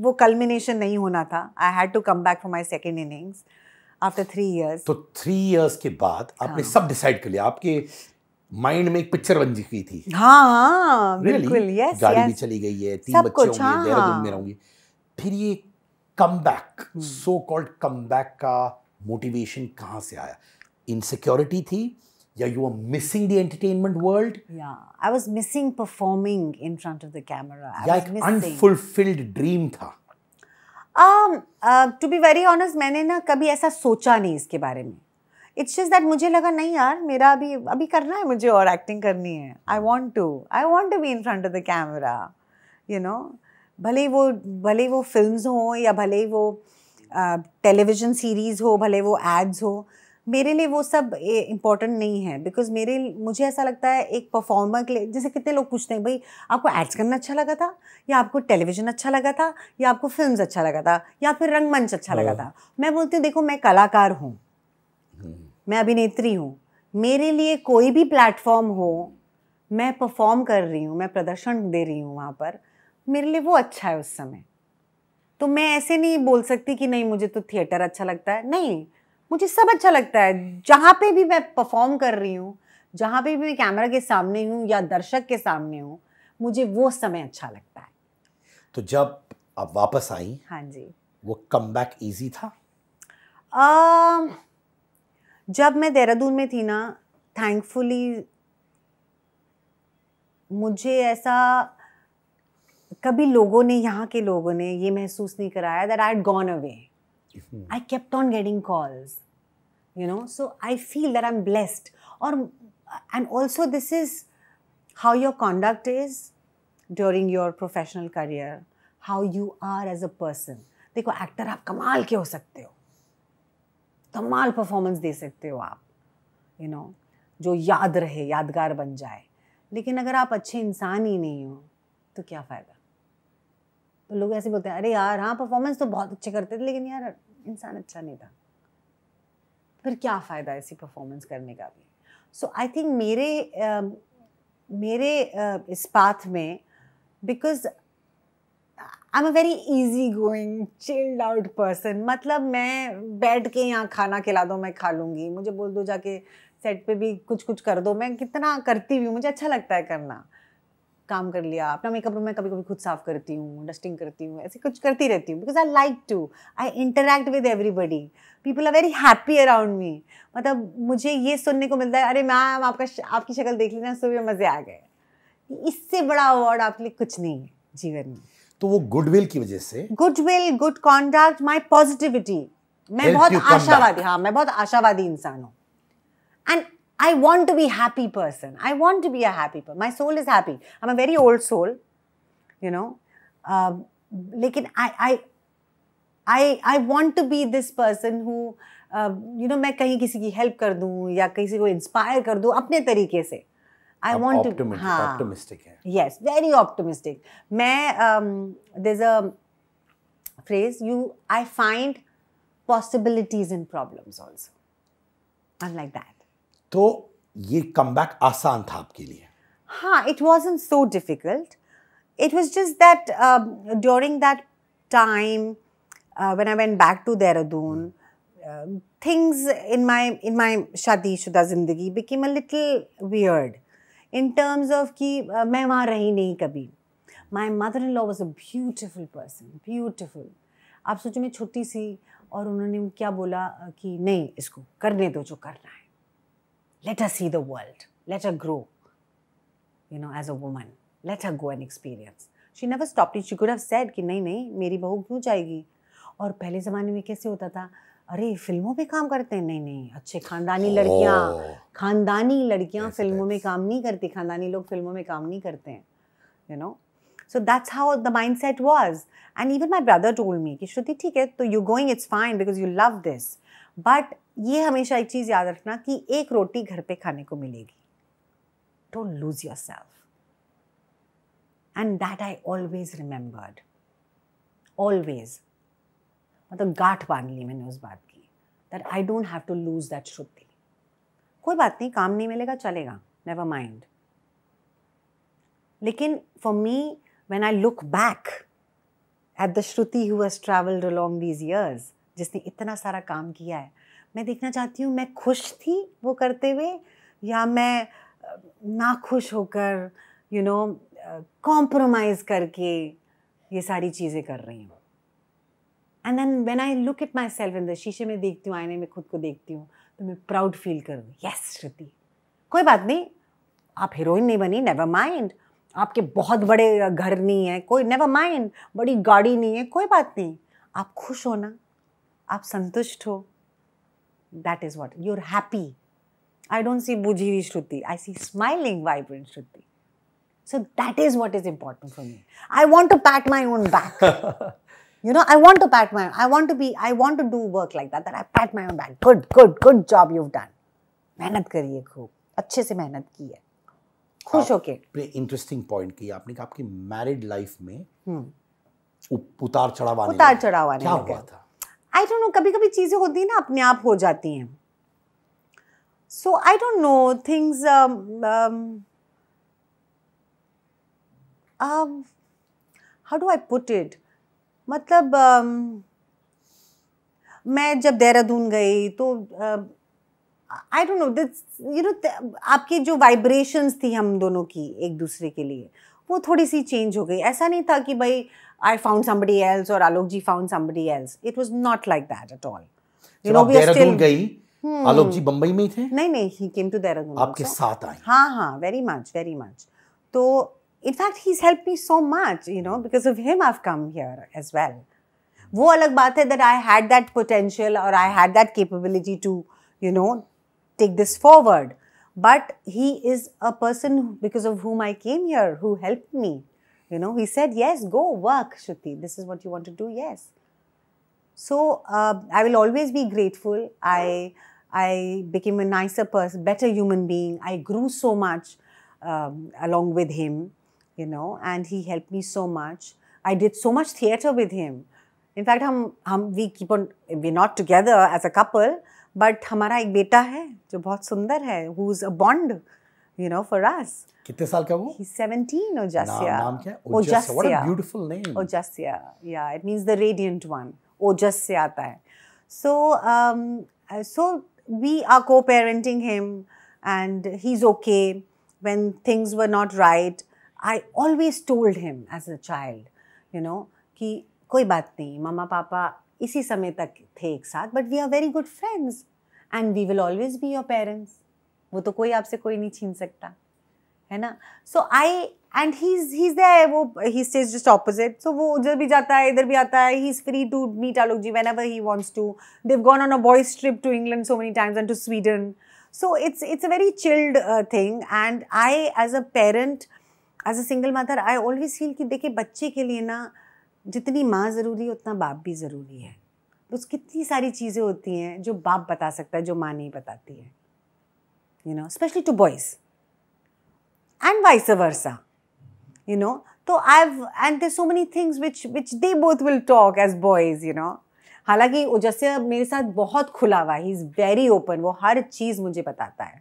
वो कल्मिनेशन नहीं होना था I had to come back for my second innings after three years तो थ्री ईयर्स के बाद आपने हाँ. सब डिसाइड कर लिया आपके माइंड में एक पिक्चर बन चुकी थी हाँ हाँ बिल्कुल यस गाड़ी भी चली गई है तीन बच्चे होंगे हाँ, में रहूंगी फिर ये come back so called come back का मोटिवेशन कहाँ से आया इनसिक्योरिटी थी या you are missing the entertainment world या I was missing performing in front of the camera या एक अनफुलफिल्ड ड्रीम था टू बी वेरी ऑनेस्ट मैंने ना कभी ऐसा सोचा नहीं इसके बारे में इट्स जस्ट दैट मुझे लगा नहीं यार मेरा अभी अभी करना है मुझे और एक्टिंग करनी है I want to I want to be in front of the camera you know भले वो भले वो फिल्म हों या भले ही वो टेलीविज़न सीरीज़ हो भले वो एड्स हो मेरे लिए वो सब इम्पॉर्टेंट नहीं है बिकॉज मेरे मुझे ऐसा लगता है एक परफॉर्मर के लिए जैसे कितने लोग पूछते हैं भाई आपको एड्स करना अच्छा लगा था या आपको टेलीविज़न अच्छा लगा था या आपको फिल्म अच्छा लगा था या फिर रंगमंच अच्छा लगा हाँ। था मैं बोलती हूँ देखो मैं कलाकार हूँ हम्म। मैं अभिनेत्री हूँ मेरे लिए कोई भी प्लेटफॉर्म हो मैं परफॉर्म कर रही हूँ मैं प्रदर्शन दे रही हूँ वहाँ पर मेरे लिए वो अच्छा है उस समय तो मैं ऐसे नहीं बोल सकती कि नहीं मुझे तो थिएटर अच्छा लगता है नहीं मुझे सब अच्छा लगता है जहाँ पे भी मैं परफॉर्म कर रही हूँ जहाँ पे भी मैं कैमरा के सामने हूँ या दर्शक के सामने हूँ मुझे वो समय अच्छा लगता है तो जब आप वापस आई हाँ जी वो कम बैक ईजी था आ, जब मैं देहरादून में थी ना थैंकफुली मुझे ऐसा कभी लोगों ने यहाँ के लोगों ने ये महसूस नहीं कराया that I gone away I kept on getting calls you know so I feel that I am blessed और and also this is how your conduct is during your professional career how you are as a person देखो actor आप कमाल के हो सकते हो कमाल performance दे सकते हो आप यू you नो know, जो याद रहे यादगार बन जाए लेकिन अगर आप अच्छे इंसान ही नहीं हो तो क्या फ़ायदा तो लोग ऐसे बोलते हैं अरे यार हाँ परफॉर्मेंस तो बहुत अच्छे करते थे लेकिन यार इंसान अच्छा नहीं था फिर क्या फ़ायदा ऐसी परफॉर्मेंस करने का भी सो आई थिंक मेरे uh, मेरे uh, इस पाथ में because I am a very easy going chilled out person मतलब मैं बैठ के यहाँ खाना खिला दो मैं खा लूँगी मुझे बोल दो जाके सेट पे भी कुछ कुछ कर दो मैं कितना करती हुई मुझे अच्छा लगता है करना काम कर लिया अपना मेकअप रूम मैं कभी कभी खुद साफ करती हूँ डस्टिंग करती हूँ ऐसे कुछ करती रहती हूँ because I like to I interact with everybody people are very happy around me मतलब मुझे ये सुनने को मिलता है अरे मैम आपका आपकी शक्ल देख लेना सुबह मज़े आ गए इससे बड़ा अवार्ड आपके लिए कुछ नहीं है जीवन में तो वो गुडविल की वजह से goodwill good conduct my positivity मैं बहुत आशावादी हाँ मैं बहुत आशावादी इंसान हूँ and I want to be happy person. I want to be a happy person. My soul is happy. I'm a very old soul, you know. Um, लेकिन I, I, I, I want to be this person who, uh, you know, मैं कहीं किसी की help कर दूँ या किसी को इंस्पायर कर दूँ अपने तरीके से आई वॉन्ट टू हाँ ऑप्टिमिस्टिक है यस वेरी ऑप्टिमिस्टिक मैं देर um, a phrase you i find possibilities in problems also i'm like that तो ये कम आसान था आपके लिए हाँ it was in so difficult it was just that during that time when I went back to Dehradun things in my in my शादी शुदा जिंदगी became a little weird in terms of कि मैं वहाँ रही नहीं कभी my mother in law was a beautiful person beautiful आप सोचो मैं छुट्टी सी और उन्होंने क्या बोला कि नहीं इसको करने दो जो करना है let her see the world, let her grow, you know, as a woman, let her go and experience. She never stopped it she could have said कि नहीं नहीं मेरी बहू क्यों जाएगी और पहले ज़माने में कैसे होता था अरे फिल्मों में काम करते हैं नहीं नहीं अच्छे खानदानी लड़कियाँ खानदानी लड़कियाँ फिल्मों में काम नहीं करती खानदानी लोग फिल्मों में काम नहीं करते हैं you know so that's how the mind set was and even my brother told me कि श्रुति ठीक है तो you going it's fine because you love this but ये हमेशा एक चीज़ याद रखना कि एक रोटी घर पे खाने को मिलेगी don't lose your self and that I always remembered always मतलब गाठ बांध ली मैंने उस बात की that I don't have to lose that Shruti कोई बात नहीं काम नहीं मिलेगा चलेगा नेवर माइंड लेकिन for me when I look back at the Shruti who has travelled along these years जिसने इतना सारा काम किया है मैं देखना चाहती हूँ मैं खुश थी वो करते हुए या मैं ना खुश होकर यू नो कॉम्प्रोमाइज़ करके ये सारी चीज़ें कर रही हूँ and then when I look at my self in the शीशे में देखती हूँ आईने में खुद को देखती हूँ तो मैं प्राउड फील कर रही यस श्रुति कोई बात नहीं आप हीरोइन नहीं बनी नेवर माइंड आपके बहुत बड़े घर नहीं है कोई नेवर माइंड बड़ी गाड़ी नहीं है कोई बात नहीं आप खुश होना आप संतुष्ट हो that is what you're happy I don't see बुझी हुई Shruti I see smiling vibrant Shruti so that is what is important for me I want to pat my own back you know I want to pat my I want to be I want to do work like that I pat my own back good good good job you done मेहनत करिए खूब अच्छे से मेहनत की है खुश होके इंटरेस्टिंग पॉइंट की आपने कहा आपकी मैरिड लाइफ में हम्म। उतार चढ़ाव उतार चढ़ाव क्या हुआ था आई डोंट नो कभी कभी चीज़ें होती हैं ना अपने आप हो जाती हैं so I don't know things how do I put it मतलब um, मैं जब देहरादून गई तो I don't know you know आपकी जो वाइब्रेशंस थी हम दोनों की एक दूसरे के लिए वो थोड़ी सी चेंज हो गई ऐसा नहीं था कि भाई I found somebody else or Alokji found somebody else. It was not like that at all. You know, we are still. गई, hmm. आलोक जी बम्बई में ही थे नहीं नहीं ही केम टू देहरादून आपके also. साथ आए हाँ हाँ वेरी मच वेरी मच तो in fact he is help me so much you know because of him I come here as well वो अलग बात है that I had that potential और I had that capability to you know take this forward but he is a person because of whom I came here who help me you know, he said, Yes, go work, Shruti. This is what you want to do. Yes. So uh, I will always be grateful. I I became a nicer person, better human being. I grew so much um, along with him, you know, and he helped me so much. I did so much theater with him. In fact, हम हम we keep on we're not together as a couple, but hamara ek बेटा hai जो बहुत who's a bond, you know, for us. कितने साल का वो He's 17 Ojasya. नाम, नाम क्या है Ojasya. What a beautiful name. Ojasya. Yeah, it means the radiant one. Ojasya आता है. So um, so we are co-parenting him and he's okay when things were not right. I always told him as a child, you know, कि कोई बात नहीं मामा पापा इसी समय तक थे एक साथ but we are very good friends and we will always be your parents वो तो कोई आपसे कोई नहीं छीन सकता है ना सो आई एंड ही इज वो he stage just opposite so वो उधर भी जाता है इधर भी आता है he is free to meet Alok ji whenever he wants to Dev gone on a boys trip to England so many times and to Sweden so it's it's a very chilled thing and I as a parent as a single mother I always feel कि देखिए बच्चे के लिए ना जितनी माँ ज़रूरी है उतना बाप भी ज़रूरी है बस कितनी सारी चीज़ें होती हैं जो बाप बता सकता है जो माँ नहीं बताती है you know specially to boys and vice versa. You know, so I've, and there's so many things which, which they both will talk as boys, you हालांकि ओजस्या मेरे साथ बहुत खुला हुआ ही इज़ वेरी ओपन वो हर चीज़ मुझे बताता है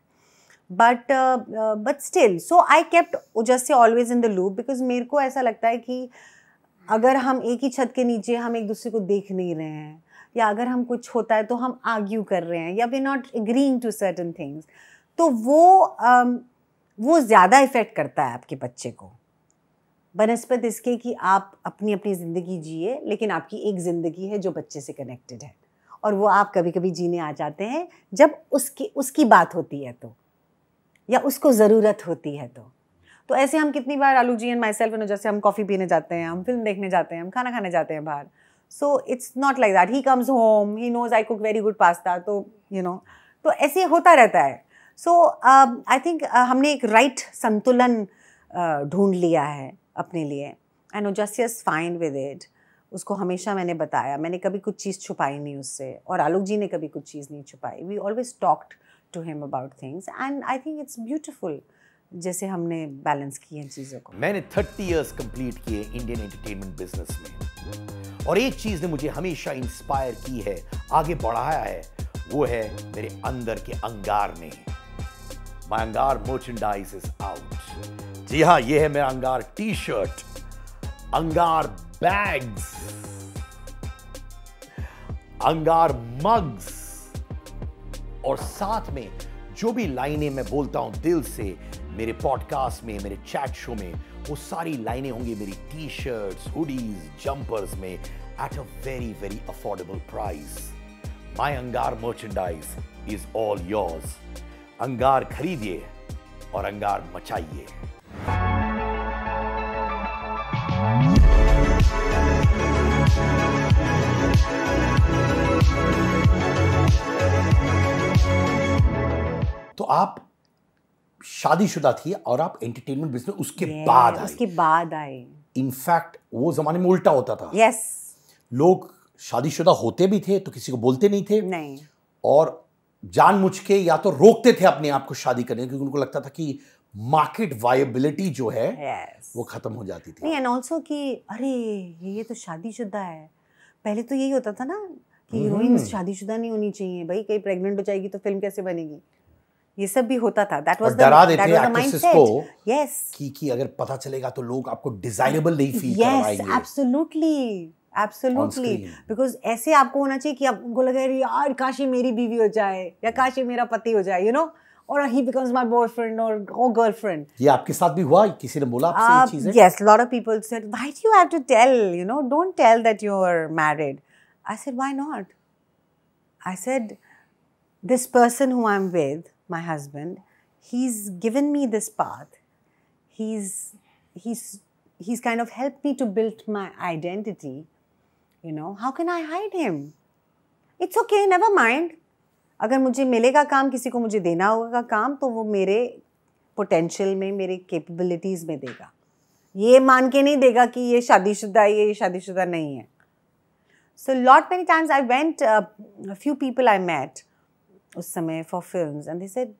but but still so I kept Ojasya always in the loop because मेरे को ऐसा लगता है कि अगर हम एक ही छत के नीचे हम एक दूसरे को देख नहीं रहे हैं या अगर हम कुछ होता है तो हम आर्ग्यू कर रहे हैं या we not agreeing to certain things तो वो um, वो ज़्यादा इफ़ेक्ट करता है आपके बच्चे को बनस्पत इसके कि आप अपनी अपनी ज़िंदगी जिए लेकिन आपकी एक ज़िंदगी है जो बच्चे से कनेक्टेड है और वो आप कभी कभी जीने आ जाते हैं जब उसकी उसकी बात होती है तो या उसको ज़रूरत होती है तो तो ऐसे हम कितनी बार आलू जी एंड माई सेल्फ जैसे हम कॉफ़ी पीने जाते हैं हम फिल्म देखने जाते हैं हम खाना खाने जाते हैं बाहर so it's not like that he comes home he knows I cook very good pasta तो यू नो तो ऐसे होता रहता है सो आई थिंक हमने एक राइट right संतुलन uh, ढूंढ uh, लिया है अपने लिए and yes fine with it उसको हमेशा मैंने बताया मैंने कभी कुछ चीज़ छुपाई नहीं उससे और आलोक जी ने कभी कुछ चीज़ नहीं छुपाई we always talked to him about things and I think it's beautiful जैसे हमने बैलेंस किए हैं चीज़ों को मैंने थर्टी ईयर्स कंप्लीट किए इंडियन एंटरटेनमेंट बिजनेस में और एक चीज़ ने मुझे हमेशा इंस्पायर की है आगे बढ़ाया है वो है मेरे अंदर के अंगार ने माई अंगार मर्चेंडाइज इज आउट जी हाँ ये है मेरा Angaar T shirt Angaar bags Angaar mugs और साथ में जो भी लाइनें मैं बोलता हूं दिल से मेरे पॉडकास्ट में मेरे चैट शो में वो सारी लाइनें होंगी मेरी टी शर्ट हुडीज जंपर्स में at a very very affordable price my Angaar merchandise is all yours अंगार खरीदिए और अंगार मचाइए तो आप शादीशुदा थी और आप एंटरटेनमेंट बिजनेस उसके बाद आए उसके बाद आए इनफैक्ट वो जमाने में उल्टा होता था यस yes. लोग शादीशुदा होते भी थे तो किसी को बोलते नहीं थे नहीं और जान के या तो रोकते थे अपने आप को शादी करने क्योंकि उनको लगता था कि मार्केट वायबिलिटी जो है yes. वो खत्म हो जाती थी एंड ऑल्सो कि अरे ये ये तो शादीशुदा है पहले तो यही होता था ना कि हीरोइन हम्म। शादीशुदा नहीं होनी चाहिए भाई कहीं प्रेग्नेंट हो जाएगी तो फिल्म कैसे बनेगी ये सब भी होता था दैट वाज डरा देते एक्ट्रेसेस को यस yes. कि कि अगर पता चलेगा तो लोग आपको डिजायरेबल नहीं फील yes, करवाएंगे यस एब्सोल्युटली एब्सोल्युटली बिकॉज ऐसे आपको होना चाहिए कि आपको लगे यार काशी मेरी बीवी हो जाए या काशी मेरा पति हो जाए यू नो और ही बिकम्स माय बॉयफ्रेंड और और गर्लफ्रेंड ये आपके साथ भी हुआ किसी ने बोला आपसे ये uh, चीजें yes lot of people said why do you have to tell you know don't tell that you are married I said why not I said this person who I am with my husband he is given me this path he is he is kind of helped me to build my identity you know how can I hide him it's okay never mind अगर मुझे मिलेगा काम किसी को मुझे देना होगा काम तो वो मेरे पोटेंशियल में मेरे कैपेबिलिटीज़ में देगा ये मान के नहीं देगा कि ये शादीशुदा है ये शादीशुदा नहीं है so lot many times I went few people I met उस समय for film and they said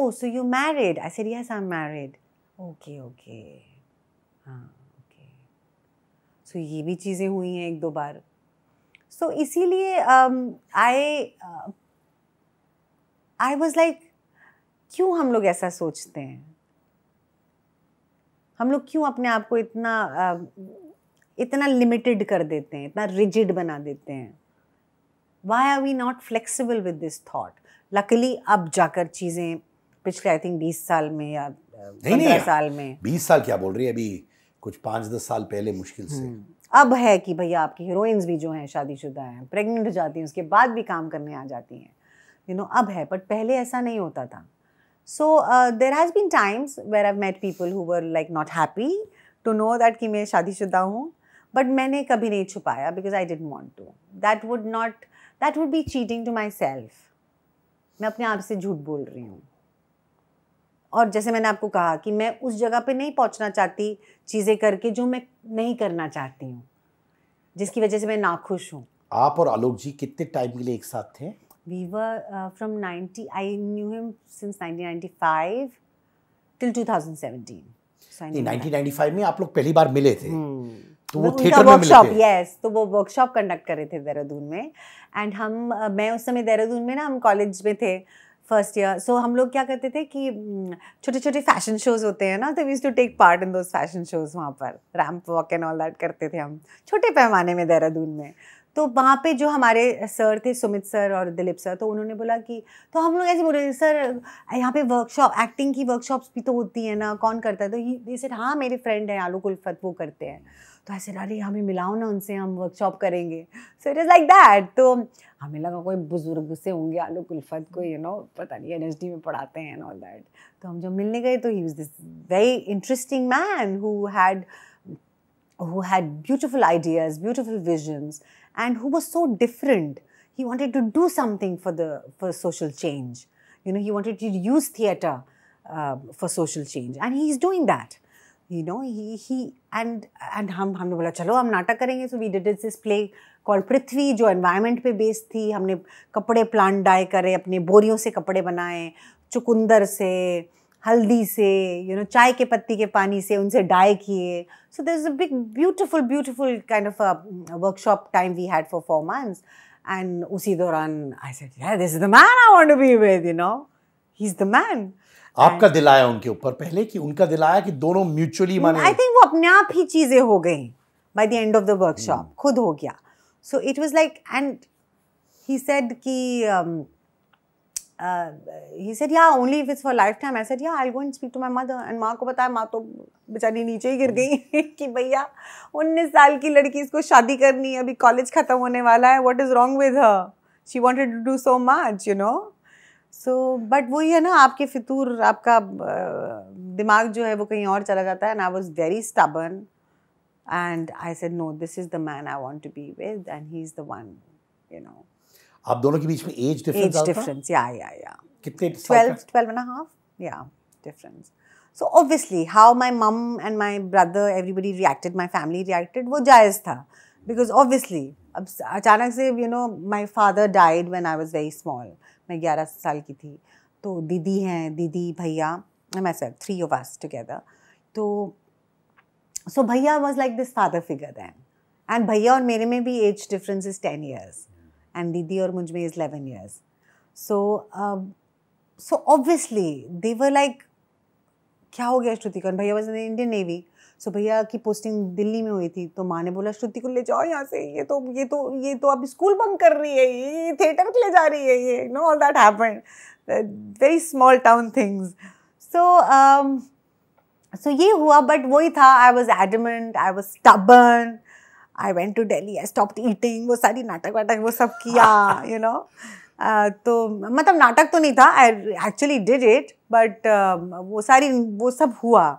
oh so you married I said yes I am married okay okay हाँ सो तो ये भी चीज़ें हुई हैं एक दो बार सो इसीलिए आई आई वॉज लाइक क्यों हम लोग ऐसा सोचते हैं हम लोग क्यों अपने आप को इतना uh, इतना लिमिटेड कर देते हैं इतना रिजिड बना देते हैं why are we not flexible with this thought luckily अब जाकर चीज़ें पिछले आई थिंक बीस साल में या uh, नहीं, साल में बीस साल क्या बोल रही है अभी कुछ पाँच दस साल पहले मुश्किल से हम्म। अब है कि भैया आपकी हीरोइंस भी जो हैं शादीशुदा हैं प्रेग्नेंट हो जाती हैं उसके बाद भी काम करने आ जाती हैं यू नो अब है बट पहले ऐसा नहीं होता था so there has been times where I met people who were like not happy to know that कि मैं शादीशुदा हूँ बट मैंने कभी नहीं छुपाया because I didn't want to that would not that would be cheating to my self मैं अपने आप से झूठ बोल रही हूँ और जैसे मैंने आपको कहा कि मैं उस जगह पे नहीं पहुंचना चाहती चीज़ें करके जो मैं नहीं करना चाहती हूँ जिसकी वजह से मैं नाखुश हूँ आप और आलोक जी कितने टाइम के लिए एक साथ थे we were from I knew him since till 1995 में आप लोग पहली बार मिले थे हम्म। तो वो थिएटर में मिले थे यस तो वो वर्कशॉप कंडक्ट कर रहे थे देहरादून में एंड हम मैं उस समय देहरादून में ना हम कॉलेज में थे फर्स्ट ईयर सो हम लोग क्या करते थे कि छोटे छोटे फैशन शोज होते हैं ना तो we to take part in दो फैशन शोज वहाँ पर ramp walk and all that करते थे हम छोटे पैमाने में देहरादून में तो वहाँ पे जो हमारे सर थे सुमित सर और दिलीप सर तो उन्होंने बोला कि तो हम लोग ऐसे बोल रहे सर यहाँ पे वर्कशॉप एक्टिंग की वर्कशॉप्स भी तो होती है ना कौन करता है तो ये सर हाँ मेरे फ्रेंड हैं आलू कुलफत वो करते हैं तो ऐसे रही हमें मिलाओ ना उनसे हम वर्कशॉप करेंगे so it is like that तो हमें लगा कोई बुजुर्ग से होंगे आलू कुल्फत को यू नो पता नहीं एन एस डी में पढ़ाते हैं ऑल दैट तो हम जब मिलने गए तो he is this very interesting man who had who had beautiful ideas beautiful visions and who was so different he wanted to do something for the for social change you know he wanted to use theatre for social change and he is doing that you know he he and and हम हमने बोला चलो हम नाटक करेंगे so we did this play call Prithvi जो environment पे based थी हमने कपड़े प्लांट डाई करे अपने बोरियों से कपड़े बनाए चुकंदर से हल्दी से यू you नो know, चाय के पत्ती के पानी से उनसे डाई किए so there is a big beautiful beautiful kind of workshop time we had for four months and उसी दौरान I said this is the man I want to be with you know he is the man आपका दिल आया उनके ऊपर पहले कि उनका दिल आया कि दोनों म्यूचुअली माने आई थिंक वो अपने आप ही चीज़ें हो गई by the end of the workshop खुद हो गया so it was like and he said कि he said yeah only if it's for lifetime I said yeah I will go and speak to my mother and मां को बताया मां तो बेचारी नीचे ही गिर hmm. गई कि भैया उन्नीस साल की लड़की इसको शादी करनी है अभी कॉलेज ख़त्म होने वाला है what is wrong with her she wanted to do so much you know so but वही है ना आपके फितूर आपका दिमाग जो है वो कहीं और चला जाता है and I was very stubborn and I said no this is the man I want to be with and he is the one you know आप दोनों के बीच में एज डिफरेंस एज डिफरेंस या या या कितने 12 12 एंड हाफ या difference so obviously how my mum and my brother everybody reacted my family reacted वो जायज़ था बिकॉज ऑब्वियसली अब अचानक से you know my father died when I was very small मैं ग्यारह साल की थी तो दीदी हैं दीदी भैया मैं sir three of us together तो सो भैया was like this father figure then and भैया और मेरे में भी age difference is ten years and दीदी और मुझ में is eleven years so so obviously were like क्या हो गया श्रुतिकरण भैया was in Indian navy so भैया की पोस्टिंग दिल्ली में हुई थी तो माँ ने बोला श्रुति को ले जाओ यहाँ से ये तो ये तो ये तो अब स्कूल बंक कर रही है ये थिएटर के लिए जा रही है ये know all that happen very small town things so so ये हुआ बट वही था I was adamant I was stubborn I went to Delhi I stop eating वो सारी नाटक वाटक वो सब किया यू नो तो मतलब नाटक तो नहीं था I actually did it but वो सारी वो सब हुआ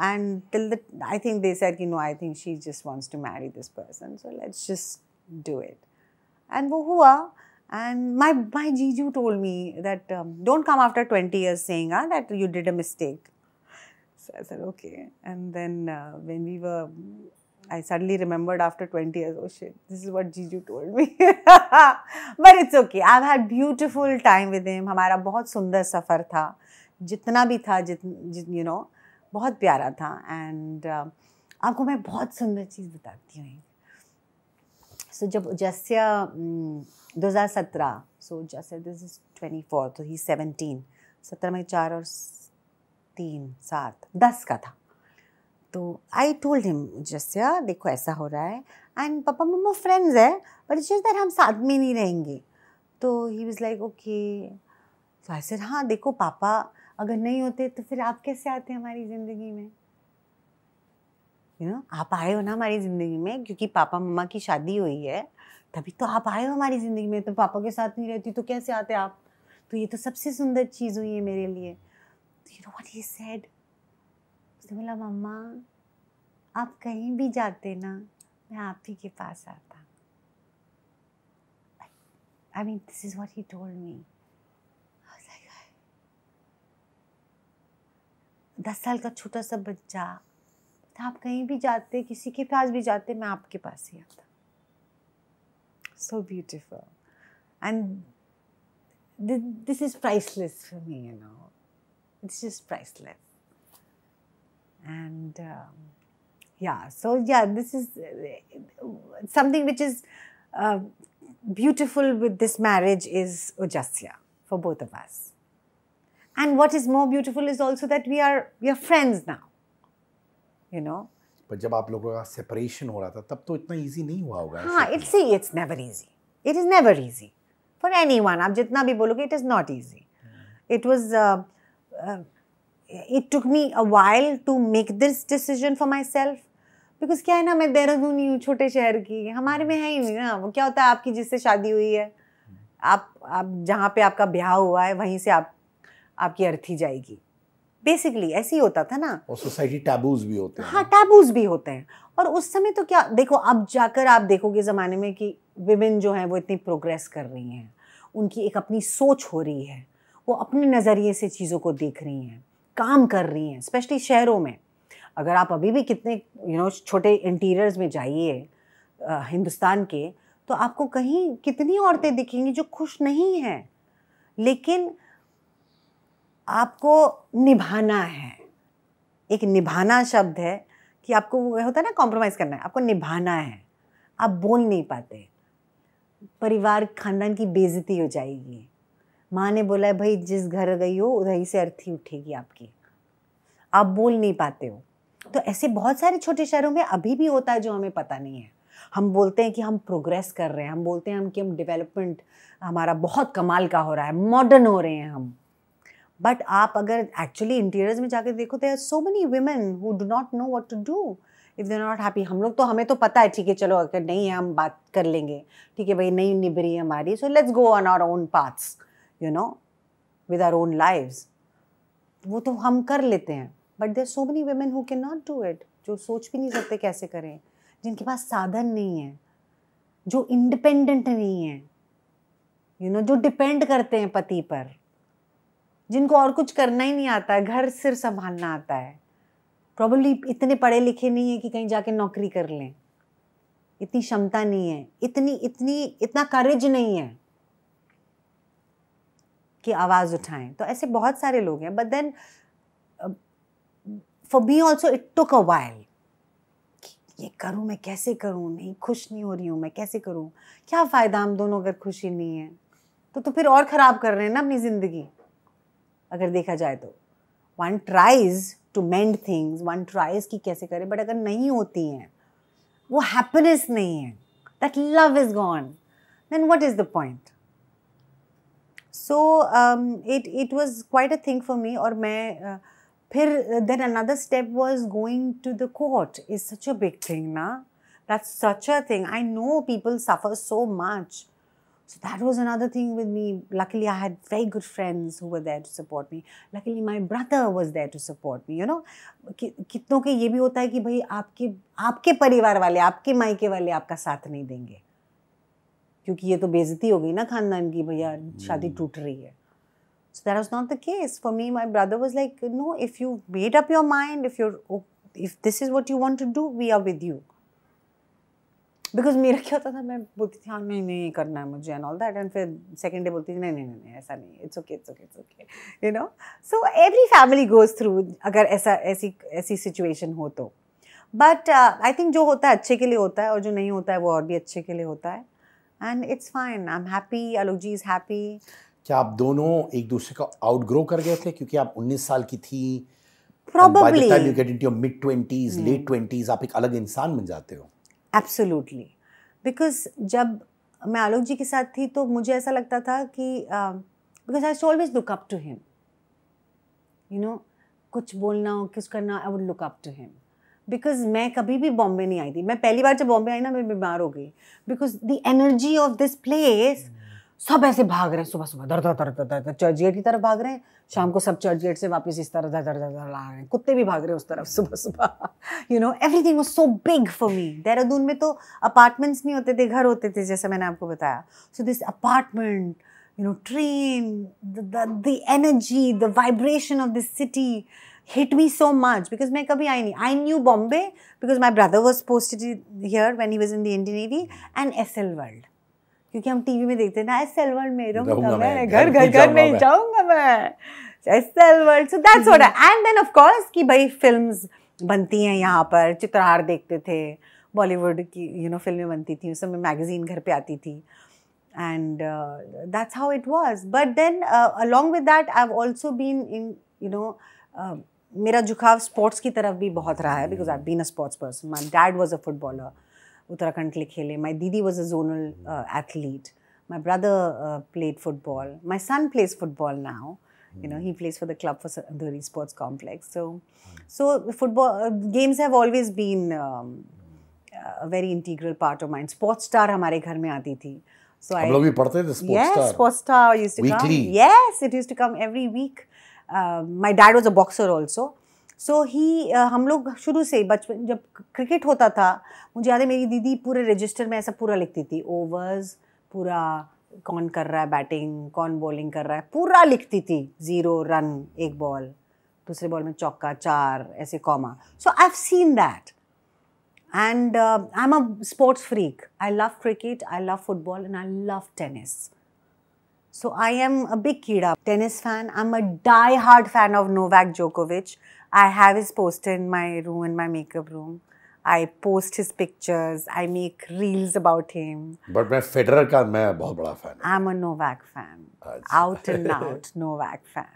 and till the I think they said, you know, I think she just wants to marry this person, so let's just do it. And wo And my my Jiju told me that um, don't come after 20 years saying ah, that you did a mistake. So I said okay. And then uh, when we were, I suddenly remembered after 20 years, oh shit, this is what Jiju told me. but it's okay. I've had beautiful time with him. हमारा बहुत सुंदर सफर था. you know बहुत प्यारा था and uh, आपको मैं बहुत सुंदर चीज़ बताती हूँ सो so, जब जैस्य दो हज़ार सत्रह सो जैसे दिस इज ट्वेंटी फोर तो ही सेवनटीन सत्रह में चार और तीन सात दस का था तो आई टोल्ड हिम जस्या देखो ऐसा हो रहा है एंड पापा मम्मा फ्रेंड्स है बट इट्स जस्ट हम साथ में नहीं रहेंगे तो ही वॉज लाइक ओके तो सर हाँ देखो पापा अगर नहीं होते तो फिर आप कैसे आते हमारी ज़िंदगी में यू you नो know, आप आए हो ना हमारी ज़िंदगी में क्योंकि पापा मम्मा की शादी हुई है तभी तो आप आए हो हमारी ज़िंदगी में तो पापा के साथ नहीं रहती तो कैसे आते आप तो ये तो सबसे सुंदर चीज़ हुई है मेरे लिए तो you know what he said उसने बोला मम्मा आप कहीं भी जाते ना मैं आप ही के पास आता I mean this is what he told me दस साल का छोटा सा बच्चा तो आप कहीं भी जाते किसी के पास भी जाते मैं आपके पास ही आता so beautiful and this is priceless for me you know this is priceless and yeah so yeah this is something which is beautiful with this marriage is Ojasya for both of us And what is more beautiful is also that we are we are friends now. You know. पर जब आप लोगों का separation हो रहा था तब तो इतना nahi नहीं हुआ होगा हाँ see it's never easy it is never easy for any one आप जितना भी बोलोगे it is not it it was it took me a while to make this decision for myself because क्या है ना मैं देहरादून ही हूँ छोटे शहर की हमारे में है ही नहीं ना वो क्या होता है आपकी जिससे शादी हुई है आप आप जहाँ पे आपका ब्याह हुआ है वहीं से आप आपकी अर्थी जाएगी बेसिकली ऐसे ही होता था ना और सोसाइटी टैबूज भी होते हैं हाँ टैबूज भी होते हैं और उस समय तो क्या देखो अब जाकर आप देखोगे ज़माने में कि विमेन जो हैं वो इतनी प्रोग्रेस कर रही हैं उनकी एक अपनी सोच हो रही है वो अपने नज़रिए से चीज़ों को देख रही हैं काम कर रही हैं स्पेशली शहरों में अगर आप अभी भी कितने यू नो छोटे इंटीरियर्स में जाइए हिंदुस्तान के तो आपको कहीं कितनी औरतें दिखेंगी जो खुश नहीं हैं लेकिन आपको निभाना है एक निभाना शब्द है कि आपको होता है ना कॉम्प्रोमाइज़ करना है आपको निभाना है आप बोल नहीं पाते परिवार खानदान की बेजती हो जाएगी माँ ने बोला है भाई जिस घर गई हो वहीं से अर्थी उठेगी आपकी आप बोल नहीं पाते हो तो ऐसे बहुत सारे छोटे शहरों में अभी भी होता है जो हमें पता नहीं है हम बोलते हैं कि हम प्रोग्रेस कर रहे हैं हम बोलते हैं हम कि हम डेवलपमेंट हमारा बहुत कमाल का हो रहा है मॉडर्न हो रहे हैं हम बट आप अगर एक्चुअली इंटीरियर्स में जाकर देखो are so many women who do not know what to do if they're not happy हम लोग तो हमें तो पता है ठीक है चलो अगर नहीं है हम बात कर लेंगे ठीक है भाई नहीं निबरी हमारी so let's go on our own paths you know with our own life वो तो हम कर लेते हैं but there so many women who can not do it जो सोच भी नहीं सकते कैसे करें जिनके पास साधन नहीं है जो इंडिपेंडेंट नहीं है यू you नो know, जो डिपेंड करते हैं पति पर जिनको और कुछ करना ही नहीं आता है घर सिर संभालना आता है प्रॉबली इतने पढ़े लिखे नहीं है कि कहीं जाके नौकरी कर लें इतनी क्षमता नहीं है इतनी इतनी इतना करेज नहीं है कि आवाज़ उठाएं तो ऐसे बहुत सारे लोग हैं but then for me also it took a while ये करूँ मैं कैसे करूँ नहीं खुश नहीं हो रही हूँ मैं कैसे करूँ क्या फ़ायदा हम दोनों अगर खुशी नहीं है तो तो फिर और ख़राब कर रहे हैं ना अपनी ज़िंदगी अगर देखा जाए तो one tries to mend things one tries कि कैसे करें बट अगर नहीं होती हैं वो हैप्पीनेस नहीं है that love is gone then what is the point so it it was quite a thing for me और मैं uh, फिर then another step was going to the court is such a big thing ना that such a thing I know people suffer so much So that was another thing with me. Luckily, I had very good friends who were there to support me. Luckily, my brother was there to support me. You know, कि, कितनों के ये भी होता है कि भाई आपके आपके परिवार वाले आपके मायके वाले आपका साथ नहीं देंगे क्योंकि ये तो बेजती हो गई ना खानदान की भैया शादी टूट रही है So that was not the case. For me, my brother was like, no, if you made up your mind, if you're, if this is what you want to do, we are with you. Because मेरा क्या होता था मैं बोलती थी हाँ नहीं नहीं करना है मुझे एंड ऑल दैट एंड फिर सेकेंड डे बोलती थी नहीं नहीं नहीं ऐसा नहीं it's okay it's okay it's okay you know so every family goes through अगर ऐसा ऐसी ऐसी सिचुएशन हो तो बट आई थिंक जो होता है अच्छे के लिए होता है और जो नहीं होता है वो और भी अच्छे के लिए होता है and it's fine I am happy Alok ji is happy क्या आप दोनों एक दूसरे का आउट ग्रो कर गए थे क्योंकि आप 19 साल की थी probably by the time you get into your mid 20s hmm. late 20s आप एक अलग इंसान बन जाते हो एब्सोल्युटली बिकॉज जब मैं आलोक जी के साथ थी तो मुझे ऐसा लगता था कि because I always look up to him you know कुछ बोलना हो कुछ करना I would look up to him because मैं कभी भी बॉम्बे नहीं आई थी मैं पहली बार जब बॉम्बे आई ना मैं बीमार हो गई because the energy of this place सब ऐसे भाग रहे हैं सुबह सुबह दर दर दर दर दर, दर चर्च गेट की तरफ भाग रहे हैं शाम को सब चर्च गेट से वापस इस तरह दर दर दर दर ला रहे हैं कुत्ते भी भाग रहे हैं उस तरफ सुबह सुबह you know everything was so big for me Dehradun में तो अपार्टमेंट्स नहीं होते थे घर होते थे जैसे मैंने आपको बताया so this apartment you know train the energy the vibration of this city hit me so much because मैं कभी आई नहीं I knew Bombay because my brother was posted here when he was in the Indian navy and S L world क्योंकि हम TV में देखते ना S world में रहूंगा मैं घर घर घर में जाऊंगा मैं as so that's what and then of course कि भाई फिल्म्स बनती हैं यहाँ पर चित्रहार देखते थे बॉलीवुड की यू नो फिल्में बनती थी उस समय मैगजीन घर पे आती थी and that's how it was but then along with that I also been in you know मेरा झुकाव स्पोर्ट्स की तरफ भी बहुत रहा है because I been a sports person my dad was a footballer Uttarakhand के लिए खेले माई दीदी was a zonal athlete my brother played football my son plays football ना हो you know he plays for the club for दरी sports complex so so football games have always been very integral part of mind sports star हमारे घर में आती थी so I sports star use to come yes it use to come every week my dad was a boxer also so he uh, हम लोग शुरू से बचपन जब क्रिकेट होता था मुझे याद है मेरी दीदी पूरे रजिस्टर में ऐसा पूरा लिखती थी ओवर्स पूरा कौन कर रहा है बैटिंग कौन बॉलिंग कर रहा है पूरा लिखती थी जीरो रन एक बॉल दूसरे बॉल में चौका चार ऐसे comma so I have seen that and I am a sports freak I love cricket I love football and I love tennis so I am a big कीड़ा tennis fan I am a die hard fan of Novak जोकोविच I have his poster in my room, in my makeup room. I post his pictures. I make reels about him. But मैं Federer का मैं बहुत बड़ा fan हूँ. I'm a Novak fan. अच्छा. Out and out Novak fan.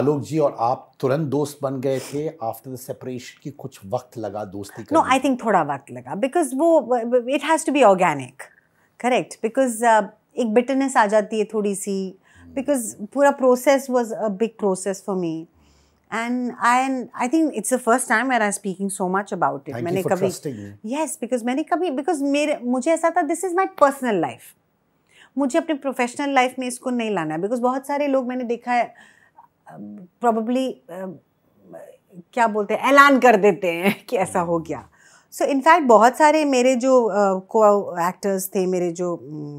आलोक जी और आप तुरंत दोस्त बन गए थे आफ्टर द सेपरेशन की कुछ वक्त लगा दोस्ती करने नो आई थिंक थोड़ा वक्त लगा बिकॉज वो it has to be organic correct because एक बिटरनेस आ जाती है थोड़ी सी बिकॉज hmm. पूरा process was a big process for me and and I think it's the first time where I'm speaking so much about it. Thank मैंने you for trusting me. yes because मैंने कभी because मेरे मुझे ऐसा था this is my personal life मुझे अपने professional life में इसको नहीं लाना है बिकॉज बहुत सारे लोग मैंने देखा है प्रॉब्ली uh, uh, क्या बोलते हैं ऐलान कर देते हैं कि ऐसा हो गया सो so, इनफैक्ट बहुत सारे मेरे जो को एक्टर्स थे मेरे जो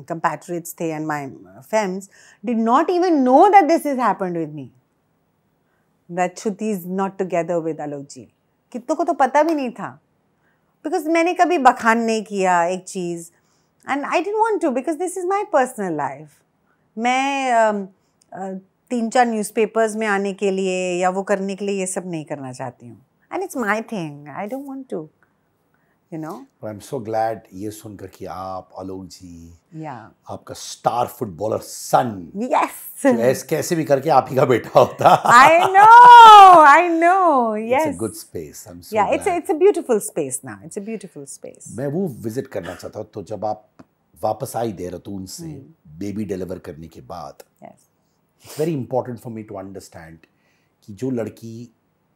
कंपैटरिट्स थे and my fams did not even know that this is happened with me Rachhuti is not together with Alok ji कितनों को तो पता भी नहीं था बिकॉज मैंने कभी बखान नहीं किया एक चीज़ and I didn't want to because this is my personal life मैं um, तीन चार न्यूज़पेपर्स में आने के लिए या वो करने के लिए ये सब नहीं करना चाहती हूँ and it's my thing I don't want to you know I am so glad ये सुनकर कि आप आलोक जी या yeah. आपका star footballer son yes yes. तो कैसे भी करके आप ही का बेटा होता I know I know yes good space it's it's a beautiful space now it's a beautiful space मैं वो विजिट करना चाहता हूं तो जब आप वापस आई देहरादून से बेबी डिलीवर करने के बाद yes it's very important for me to understand कि जो लड़की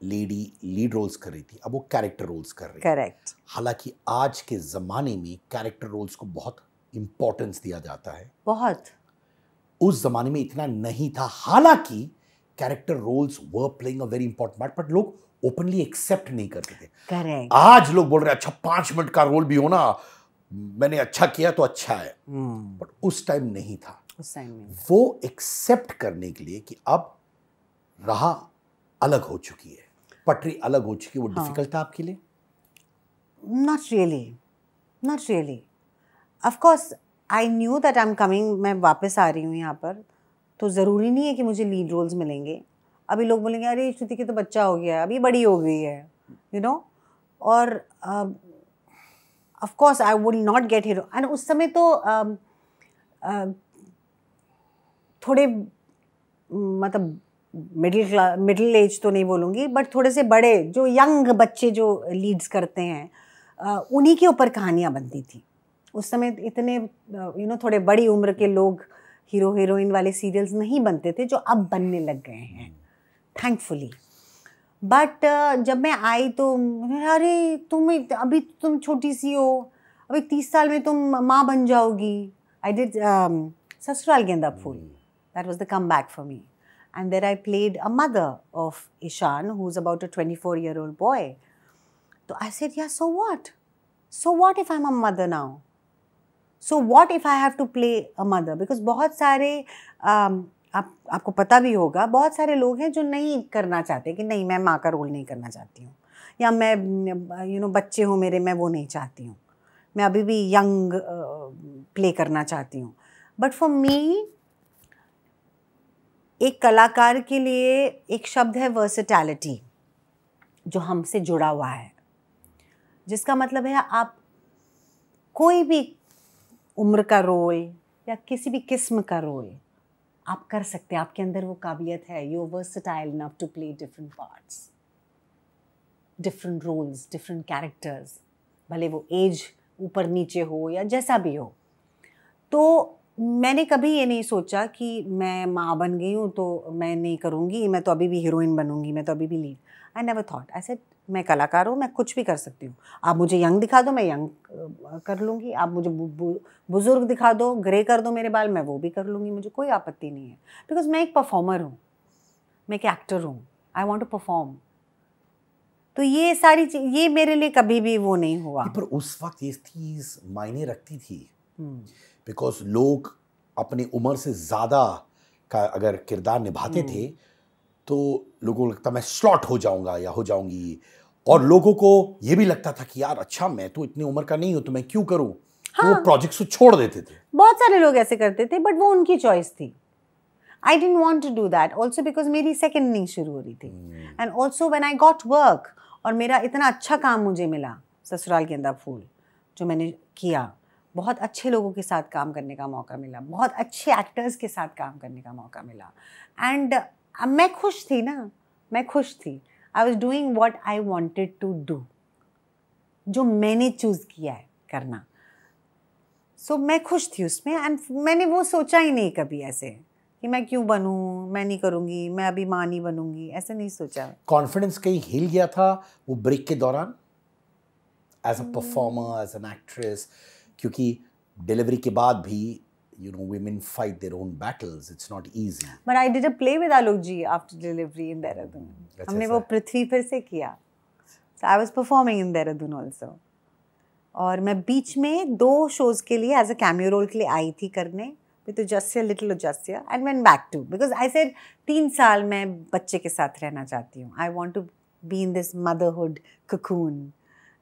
लेडी लीड रोल्स कर रही थी अब वो कैरेक्टर रोल्स कर रही करेक्ट हालांकि आज के ज़माने में कैरेक्टर रोल्स को बहुत इंपॉर्टेंस दिया जाता है बहुत उस ज़माने में इतना नहीं था हालांकि character roles were playing a very important part but लोग ओपनली एक्सेप्ट नहीं करते थे करेक्ट आज लोग बोल रहे अच्छा पांच मिनट का रोल भी होना मैंने अच्छा किया तो अच्छा है बट हम्म। hmm. उस टाइम नहीं था उस टाइम वो एक्सेप्ट करने के लिए कि अब राह अलग हो चुकी है पटरी अलग हो चुकी वो डिफिकल्ट हाँ। था आपके लिए not really not really of course I knew that I am coming मैं वापस आ रही हूँ यहाँ पर तो ज़रूरी नहीं है कि मुझे लीड रोल्स मिलेंगे अभी लोग बोलेंगे अरे श्रुति के तो बच्चा हो गया है अभी बड़ी हो गई है यू नो और of course I would not get hero and उस समय तो uh, uh, थोड़े मतलब मिडिल क्लास मिडिल एज तो नहीं बोलूँगी बट थोड़े से बड़े जो यंग बच्चे जो लीड्स करते हैं उन्हीं के ऊपर कहानियाँ बनती थी उस समय इतने यू नो थोड़े बड़ी उम्र के लोग हीरो हीरोइन वाले सीरियल्स नहीं बनते थे जो अब बनने लग गए हैं थैंकफुली बट जब मैं आई तो अरे तुम अभी तो तुम छोटी सी हो अभी तीस साल में तुम माँ बन जाओगी आई डिट um, Sasural Genda Phool that was the come back for me And there I played a mother of Ishan, who's about a 24 year old boy. So I said, Yeah, so what? So what if I'm a mother now? So what if I have to play a mother? Because बहुत सारे um, आप आपको पता भी होगा बहुत सारे लोग हैं जो नहीं करना चाहते कि नहीं मैं माँ का रोल नहीं करना चाहती हूँ या मैं यू नो बच्चे हो मेरे मैं वो नहीं चाहती हूँ मैं अभी भी यंग प्ले करना चाहती हूँ बट फॉर मी एक कलाकार के लिए एक शब्द है वर्सिटैलिटी जो हमसे जुड़ा हुआ है जिसका मतलब है आप कोई भी उम्र का रोल या किसी भी किस्म का रोल आप कर सकते हैं आपके अंदर वो काबिलियत है you versatile now to play different parts different roles different characters भले वो एज ऊपर नीचे हो या जैसा भी हो तो मैंने कभी ये नहीं सोचा कि मैं माँ बन गई हूँ तो मैं नहीं करूँगी मैं तो अभी भी हीरोइन बनूँगी मैं तो अभी भी लीड आई नेवर थाट ऐसे मैं कलाकार हूँ मैं कुछ भी कर सकती हूँ आप मुझे यंग दिखा दो मैं यंग कर लूँगी आप मुझे बुज़ुर्ग दिखा दो ग्रे कर दो मेरे बाल मैं वो भी कर लूँगी मुझे कोई आपत्ति नहीं है बिकॉज मैं एक परफॉर्मर हूँ मैं एक एक्टर हूँ आई वॉन्ट टू परफॉर्म तो ये सारी चीज ये मेरे लिए कभी भी वो नहीं हुआ पर उस वक्त ये चीज़ मायने रखती थी हम्म। बिकॉज लोग अपनी उम्र से ज़्यादा का अगर किरदार निभाते थे हम्म। तो लोगों को लगता मैं स्लॉट हो जाऊंगा या हो जाऊंगी और लोगों को ये भी लगता था कि यार अच्छा मैं तो इतनी उम्र का नहीं हूँ तो मैं क्यों करूँ हाँ, तो वो प्रोजेक्ट्स हाँ। को तो छोड़ देते थे बहुत सारे लोग ऐसे करते थे बट वो उनकी चॉइस थी I didn't want to do that also because मेरी सेकेंड इनिंग शुरू हो रही थी and also when I got work और मेरा इतना अच्छा काम मुझे मिला ससुराल के अंदर फूल जो मैंने किया बहुत अच्छे लोगों के साथ काम करने का मौका मिला बहुत अच्छे एक्टर्स के साथ काम करने का मौका मिला एंड uh, मैं खुश थी ना मैं खुश थी I was doing what I wanted to do जो मैंने चूज़ किया है करना सो so, मैं खुश थी उसमें एंड मैंने वो सोचा ही नहीं कभी ऐसे कि मैं क्यों बनूं मैं नहीं करूंगी मैं अभी माँ नहीं बनूंगी ऐसे नहीं सोचा कॉन्फिडेंस कहीं हिल गया था वो ब्रेक के दौरान as a performer as an actress क्योंकि डिलीवरी के बाद भी you know women fight their own battles it's not easy but i did a play with alok ji after delivery in dehradun mm, humne wo prithvi phir se kiya so i was performing in dehradun also और मैं बीच में दो shows के लिए as a cameo role के लिए आई थी करने with Ujasya little Ujasya and when back to because I said तीन साल मैं बच्चे के साथ रहना चाहती हूँ I want to be in this motherhood cocoon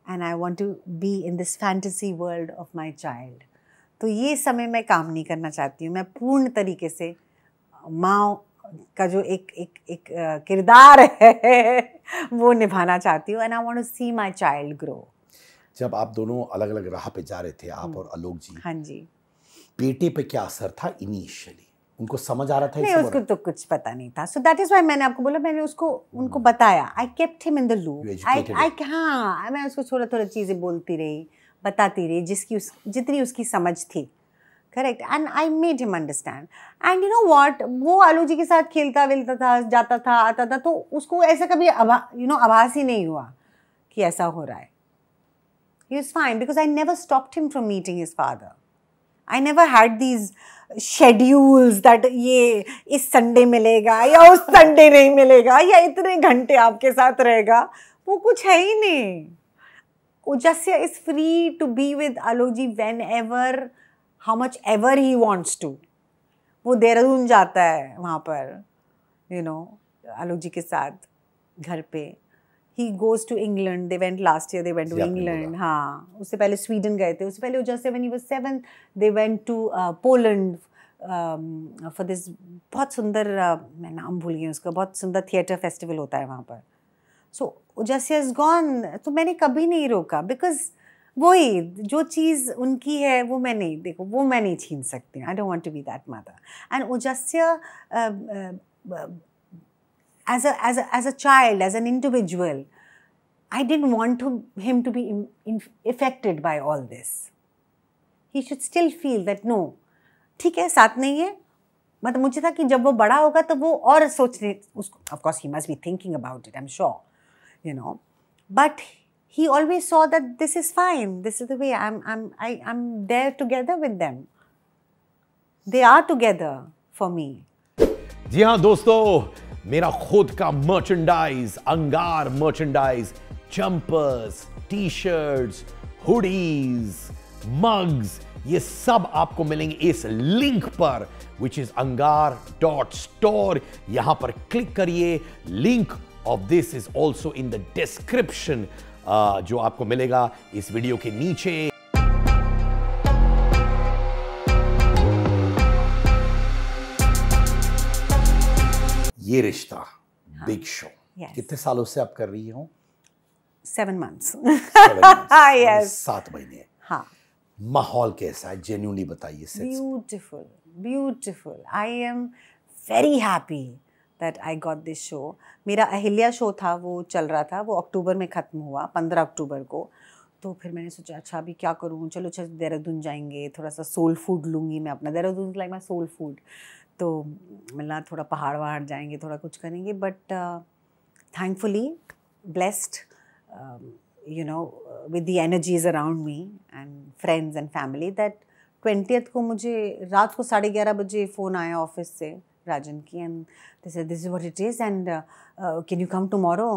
and I want to be in this fantasy world of my child तो ये समय मैं काम नहीं करना चाहती हूँ मैं पूर्ण तरीके से माँ का जो एक एक एक किरदार है वो निभाना चाहती हूँ and I want to see my child grow जब आप दोनों अलग अलग राह पे जा रहे थे आप हम्म। और आलोक जी हाँ जी बेटे पे क्या असर था इनिशियली उनको समझ आ रहा था नहीं उसको तो कुछ पता नहीं था सो दैट इज वाई मैंने आपको बोला मैंने उसको उनको hmm. बताया I kept him in the loop I I हाँ मैं उसको थोड़ा थोड़ा चीज़ें बोलती रही बताती रही जिसकी उस जितनी उसकी समझ थी correct and I made him understand and you know what वो आलू जी के साथ खेलता विलता था जाता था आता था तो उसको ऐसा कभी यू नो आभास ही नहीं हुआ कि ऐसा हो रहा है he is fine because I never stopped him from meeting his father I never had these schedules that ये इस संडे मिलेगा या उस संडे नहीं मिलेगा या इतने घंटे आपके साथ रहेगा वो कुछ है ही नहीं is free to be with be जी whenever how much ever he wants to वो देहरादून जाता है वहाँ पर यू नो आलोक जी के साथ घर पे he goes to England they went last year they went to England हाँ उससे पहले स्वीडन गए थे उससे पहले जैसे वन ही seven they went to Poland for this बहुत सुंदर uh, मैं नाम भूल गई उसका बहुत सुंदर थिएटर फेस्टिवल होता है वहाँ पर सो ओजस्या इज़ गॉन तो मैंने कभी नहीं रोका बिकॉज वही जो चीज़ उनकी है वो मैं नहीं देखो वो मैं नहीं छीन सकती I don't want to be that माता and Ojasya as a, as a, as a child, as an individual, I didn't want him to be affected by all this. He should still feel that no, ठीक है साथ नहीं है मतलब मुझे था कि जब वो बड़ा होगा तो वो और सोचने उसको of course he must be thinking about it I am sure you know but he always saw that this is fine this is the way i'm i'm I, am i am there together with them they are together for me जी हाँ दोस्तों मेरा खुद का merchandise Angaar merchandise jumpers T shirts hoodies mugs ये सब आपको मिलेंगे इस लिंक पर which is Angaar dot store यहां पर क्लिक करिए link of this is also in the description जो आपको मिलेगा इस वीडियो के नीचे ये रिश्ता बिग हाँ। शो कितने सालों से आप कर रही हो हाँ, सेवन मंथ्स सात महीने हाँ. माहौल कैसा है जेन्यूनली बताइए beautiful beautiful I am very happy that I got this show मेरा अहिल्या शो था वो चल रहा था वो अक्टूबर में ख़त्म हुआ पंद्रह अक्टूबर को तो फिर मैंने सोचा अच्छा अभी क्या करूँ चलो चल देहरादून जाएंगे थोड़ा सा सोल फूड लूँगी मैं अपना Dehradun like my soul food तो मिला थोड़ा पहाड़ वहाड़ जाएंगे थोड़ा कुछ करेंगे but thankfully blessed you know with the energies around me and friends and family that twentieth को मुझे रात को साढ़े ग्यारह बजे फ़ोन आया ऑफिस से राजन की and this this is what it is and can you come tomorrow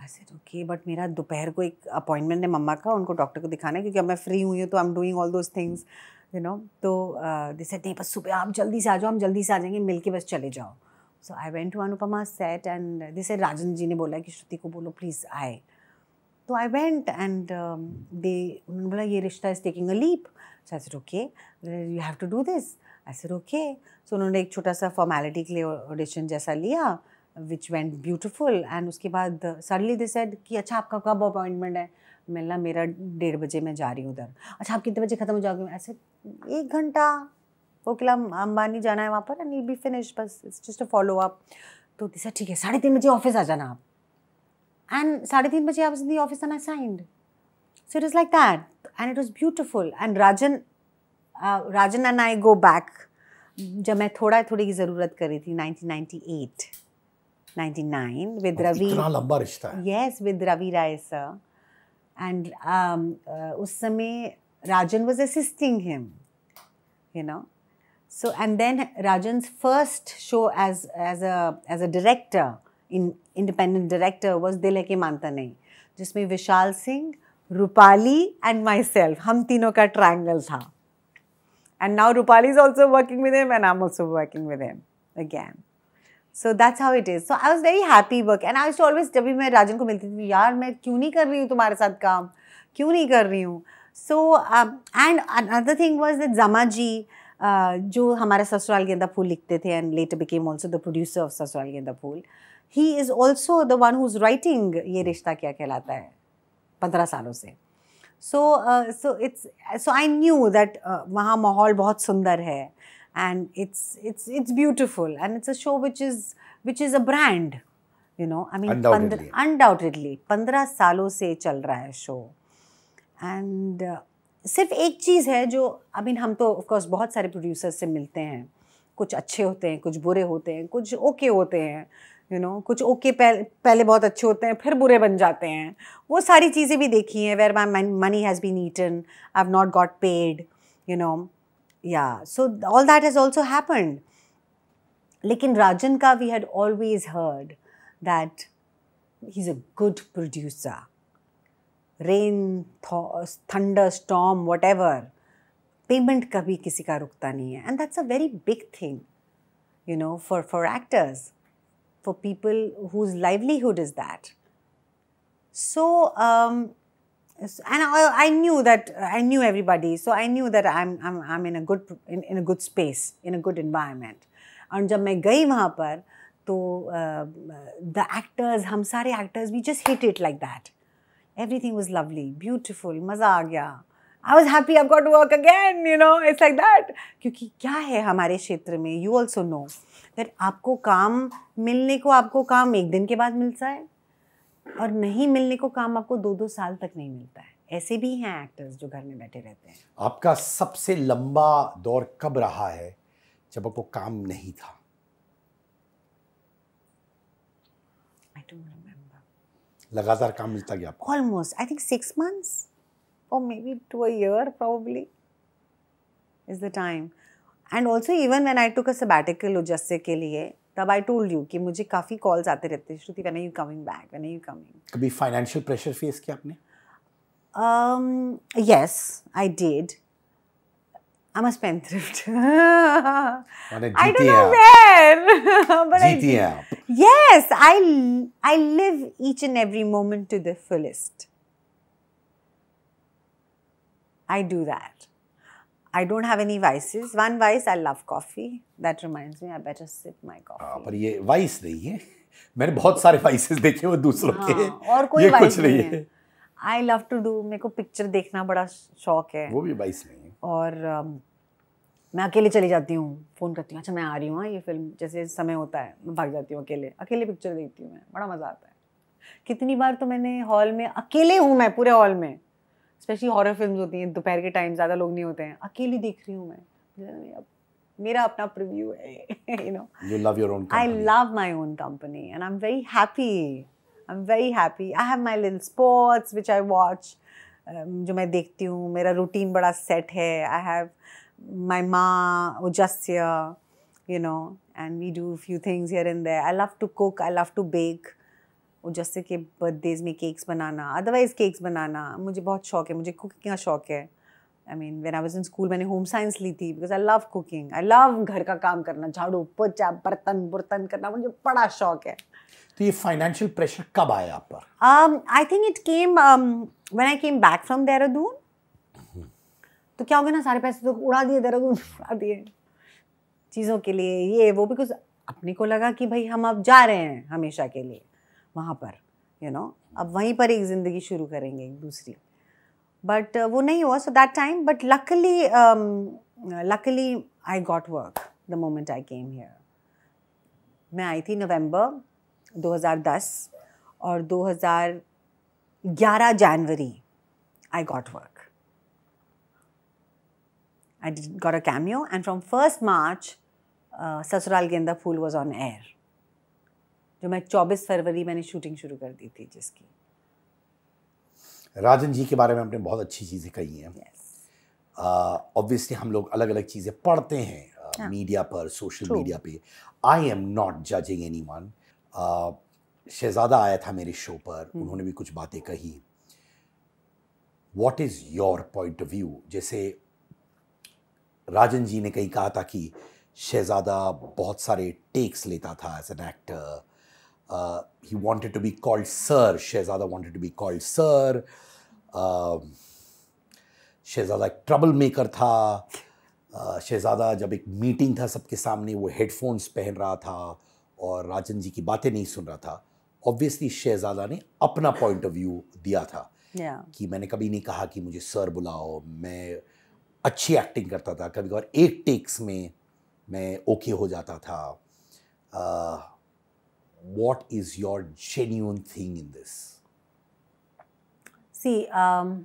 I said okay but मेरा दोपहर को एक अपॉइंटमेंट है मम्मा का उनको डॉक्टर को दिखाना है क्योंकि अब मैं फ्री हुई हूँ तो I am doing all those things you know तो दिस नहीं बस सुबह आप जल्दी से आ जाओ हम जल्दी से आ जाएंगे मिल के बस चले जाओ so I went to Anupama set and this Rajan ji ने बोला कि श्रुति को बोलो प्लीज़ आए तो आई वेंट एंड दे उन्होंने बोला Yeh Rishta is taking a leap so I said okay you have to do this I said okay so उन्होंने एक छोटा सा फॉर्मेलिटी के लिए ऑडिशन जैसा लिया विच वेंट ब्यूटिफुल एंड उसके बाद सडनली दे सेड कि अच्छा आपका कब अपॉइंटमेंट है मिलना मेरा डेढ़ बजे मैं जा रही हूँ उधर अच्छा आप कितने बजे ख़त्म हो जाओगे ऐसे एक घंटा वो किला अं-, अंबानी जाना है वहाँ पर एंड बी फिनिश बस it's just a follow up तो सर ठीक है साढ़े तीन बजे ऑफिस आ जाना आप एंड साढ़े तीन बजे आप जिंदगी ऑफिस आना signed so it is like that and it was beautiful and Rajan Rajan and I go back जब मैं थोड़ा थोड़ी की ज़रूरत कर रही थी नाइनटी नाइन विद रवि लंबा रिश्ता yes with Ravi Rai sir and um, rajan uh, was assisting him you know so and then rajan's first show as as a as a director in independent director was dile ke mantane jisme vishal singh rupali and myself hum tino ka triangle tha and now rupali is also working with him and i'm also working with him again so that's how it is so I was very happy work and I always जब भी मैं राजन को मिलती थी यार मैं क्यों नहीं कर रही हूँ तुम्हारे साथ काम क्यों नहीं कर रही हूँ so and another thing was that जमा जी Uh, जो हमारा ससुराल गेंदा फूल लिखते थे and later became also the producer of Sasural Genda Phool he is also the one who is writing Yeh Rishta Kya Kehlata Hai पंद्रह सालों से so so it's so I knew that वहाँ माहौल बहुत सुंदर है and it's it's it's beautiful and it's a show which is which is a brand you know i mean undoubtedly, pandra, undoubtedly 15 सालों se chal raha hai show and uh, सिर्फ एक चीज़ है जो आई I मीन mean, हम तो of course बहुत सारे producers से मिलते हैं कुछ अच्छे होते हैं कुछ बुरे होते हैं कुछ ओके okay होते हैं यू you नो know, कुछ ओके okay पहले पहले बहुत अच्छे होते हैं फिर बुरे बन जाते हैं वो सारी चीज़ें भी देखी हैं where my money has been eaten I have not got paid you know Yeah, so all that has also happened. Like in Rajanka, we had always heard that he's a good producer. Rain, th thunder, storm, whatever. Payment kabhi kisi ka rukta nahi hai. And that's a very big thing, you know, for, for actors, for people whose livelihood is that. So, um, and I, I, knew that I knew everybody, so I knew that I'm I'm I'm in a good in, in a good space in a good environment. और जब मैं गई वहाँ पर तो the actors हम सारे actors we just hit it like that everything was lovely beautiful मज़ा आ गया I was happy I got work again you know it's like that क्योंकि क्या है हमारे क्षेत्र में यू ऑल्सो नो दैट आपको काम मिलने को आपको काम एक दिन के बाद मिलता है और नहीं मिलने को काम आपको दो दो साल तक नहीं मिलता है ऐसे भी हैं एक्टर्स जो घर में बैठे रहते हैं आपका सबसे लंबा दौर कब रहा है जब आपको काम नहीं था लगातार काम मिलता गया आपको almost I think six months और maybe two year probably is the time and also even when I took a sabbatical ujjasse ke liye तब आई टोल्ड यू कि मुझे काफ़ी कॉल्स आते रहते हैं Shruti when you coming back when you coming कभी financial pressure face किया आपने yes I did I'm a spendthrift. I don't know when, but GTA. I do. Yes, I I live each and every moment to the fullest. I do that. I don't have any vices. One vice, I love coffee. That reminds me, I better sip my हाँ, coffee. हाँ, पर ये vice नहीं है मैंने बहुत सारे vices देखे हैं वो दूसरों हाँ, के और कोई ये कुछ नहीं, नहीं है I love to do. मेरे को picture देखना बड़ा शौक है वो भी vice नहीं है और um, मैं अकेले चली जाती हूँ फ़ोन करती हूँ अच्छा मैं आ रही हूँ हाँ, ये फिल्म जैसे समय होता है मैं भाग जाती हूँ अकेले अकेले पिक्चर देखती हूँ मैं बड़ा मज़ा आता है कितनी बार तो मैंने हॉल में अकेले हूँ मैं पूरे हॉल में स्पेशली हॉरर फिल्म होती हैं दोपहर के टाइम ज़्यादा लोग नहीं होते हैं अकेली देख रही हूँ मैं अब मेरा अपना प्रिव्यू है you know you love your own I love my own company and I am very happy I am very happy I have my little sports which I watch जो मैं देखती हूँ मेरा रूटीन बड़ा सेट है आई have my माँ Ojasya you know and we do few things here and there I love to cook I love to bake जैसे कि बर्थडेज में केक्स बनाना अदरवाइज़ केक्स बनाना मुझे बहुत शौक है मुझे कुकिंग का शौक है I mean when I was in school मैंने होम साइंस ली थी because I love cooking I love घर का काम करना झाड़ू पोचा बर्तन बुर्तन करना मुझे बड़ा शौक है तो ये फाइनेंशियल प्रेशर कब आया आप पर I think it came when I came back from Dehradun तो क्या हो गया ना सारे पैसे तो उड़ा दिए देहरादून उड़ा दिए चीज़ों के लिए ये वो बिकॉज अपने को लगा कि भाई हम अब जा रहे हैं हमेशा के लिए वहाँ पर यू you नो know? अब वहीं पर एक ज़िंदगी शुरू करेंगे एक दूसरी बट uh, वो नहीं हुआ so that time but luckily luckily I got work the moment I came here मैं आई थी नवंबर 2010 और 2011 जनवरी I got work I got a cameo and from first March Sasural के अंदर फूल वॉज ऑन एयर जो मैं 24 फरवरी मैंने शूटिंग शुरू कर दी थी जिसकी राजन जी के बारे में आपने बहुत अच्छी चीज़ें कही हैं ऑब्वियसली yes. uh, हम लोग अलग अलग चीज़ें पढ़ते हैं मीडिया हाँ। uh, पर सोशल मीडिया पे I am not judging anyone Shehzada आया था मेरे शो पर hmm. उन्होंने भी कुछ बातें कही what is your point of view जैसे राजन जी ने कहीं कहा था कि शहजादा बहुत सारे टेक्स लेता था as an actor Uh, he wanted to be called Sir. Shehzada wanted to be called Sir. Um, uh, Shehzada एक ट्रबल मेकर था शहज़ादा जब एक मीटिंग था सबके सामने वो हेडफोन्स पहन रहा था और राजन जी की बातें नहीं सुन रहा था ऑब्वियसली शहज़ादा ने अपना पॉइंट ऑफ व्यू दिया था yeah. कि मैंने कभी नहीं कहा कि मुझे सर बुलाओ मैं अच्छी एक्टिंग करता था कभी कभार एक टेक्स में मैं ओके हो जाता था uh, what is your genuine thing in this? See, um,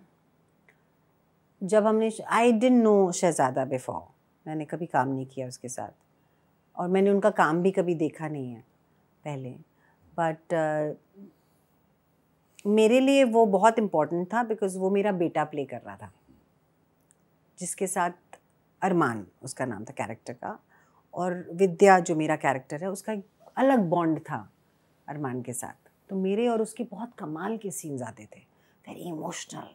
जब हमने I didn't know Shehzada before मैंने कभी काम नहीं किया उसके साथ और मैंने उनका काम भी कभी देखा नहीं है पहले बट uh, मेरे लिए वो बहुत इम्पोर्टेंट था बिकॉज वो मेरा बेटा प्ले कर रहा था जिसके साथ अरमान उसका नाम था कैरेक्टर का और विद्या जो मेरा कैरेक्टर है उसका अलग बॉन्ड था अरमान के साथ तो मेरे और उसके बहुत कमाल के सीन्स आते थे वेरी इमोशनल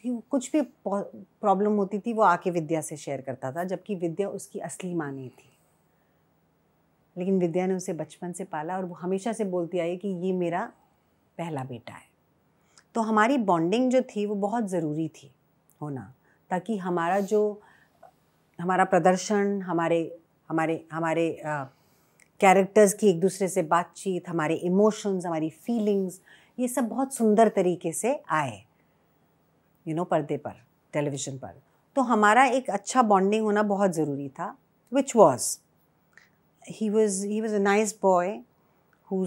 क्योंकि कुछ भी प्रॉब्लम होती थी वो आके विद्या से शेयर करता था जबकि विद्या उसकी असली माँ नहीं थी लेकिन विद्या ने उसे बचपन से पाला और वो हमेशा से बोलती आई कि ये मेरा पहला बेटा है तो हमारी बॉन्डिंग जो थी वो बहुत ज़रूरी थी होना ताकि हमारा जो हमारा प्रदर्शन हमारे हमारे हमारे कैरेक्टर्स की एक दूसरे से बातचीत हमारे इमोशंस हमारी फीलिंग्स ये सब बहुत सुंदर तरीके से आए यू नो पर्दे पर टेलीविज़न पर तो हमारा एक अच्छा बॉन्डिंग होना बहुत ज़रूरी था which was he was he was a nice boy who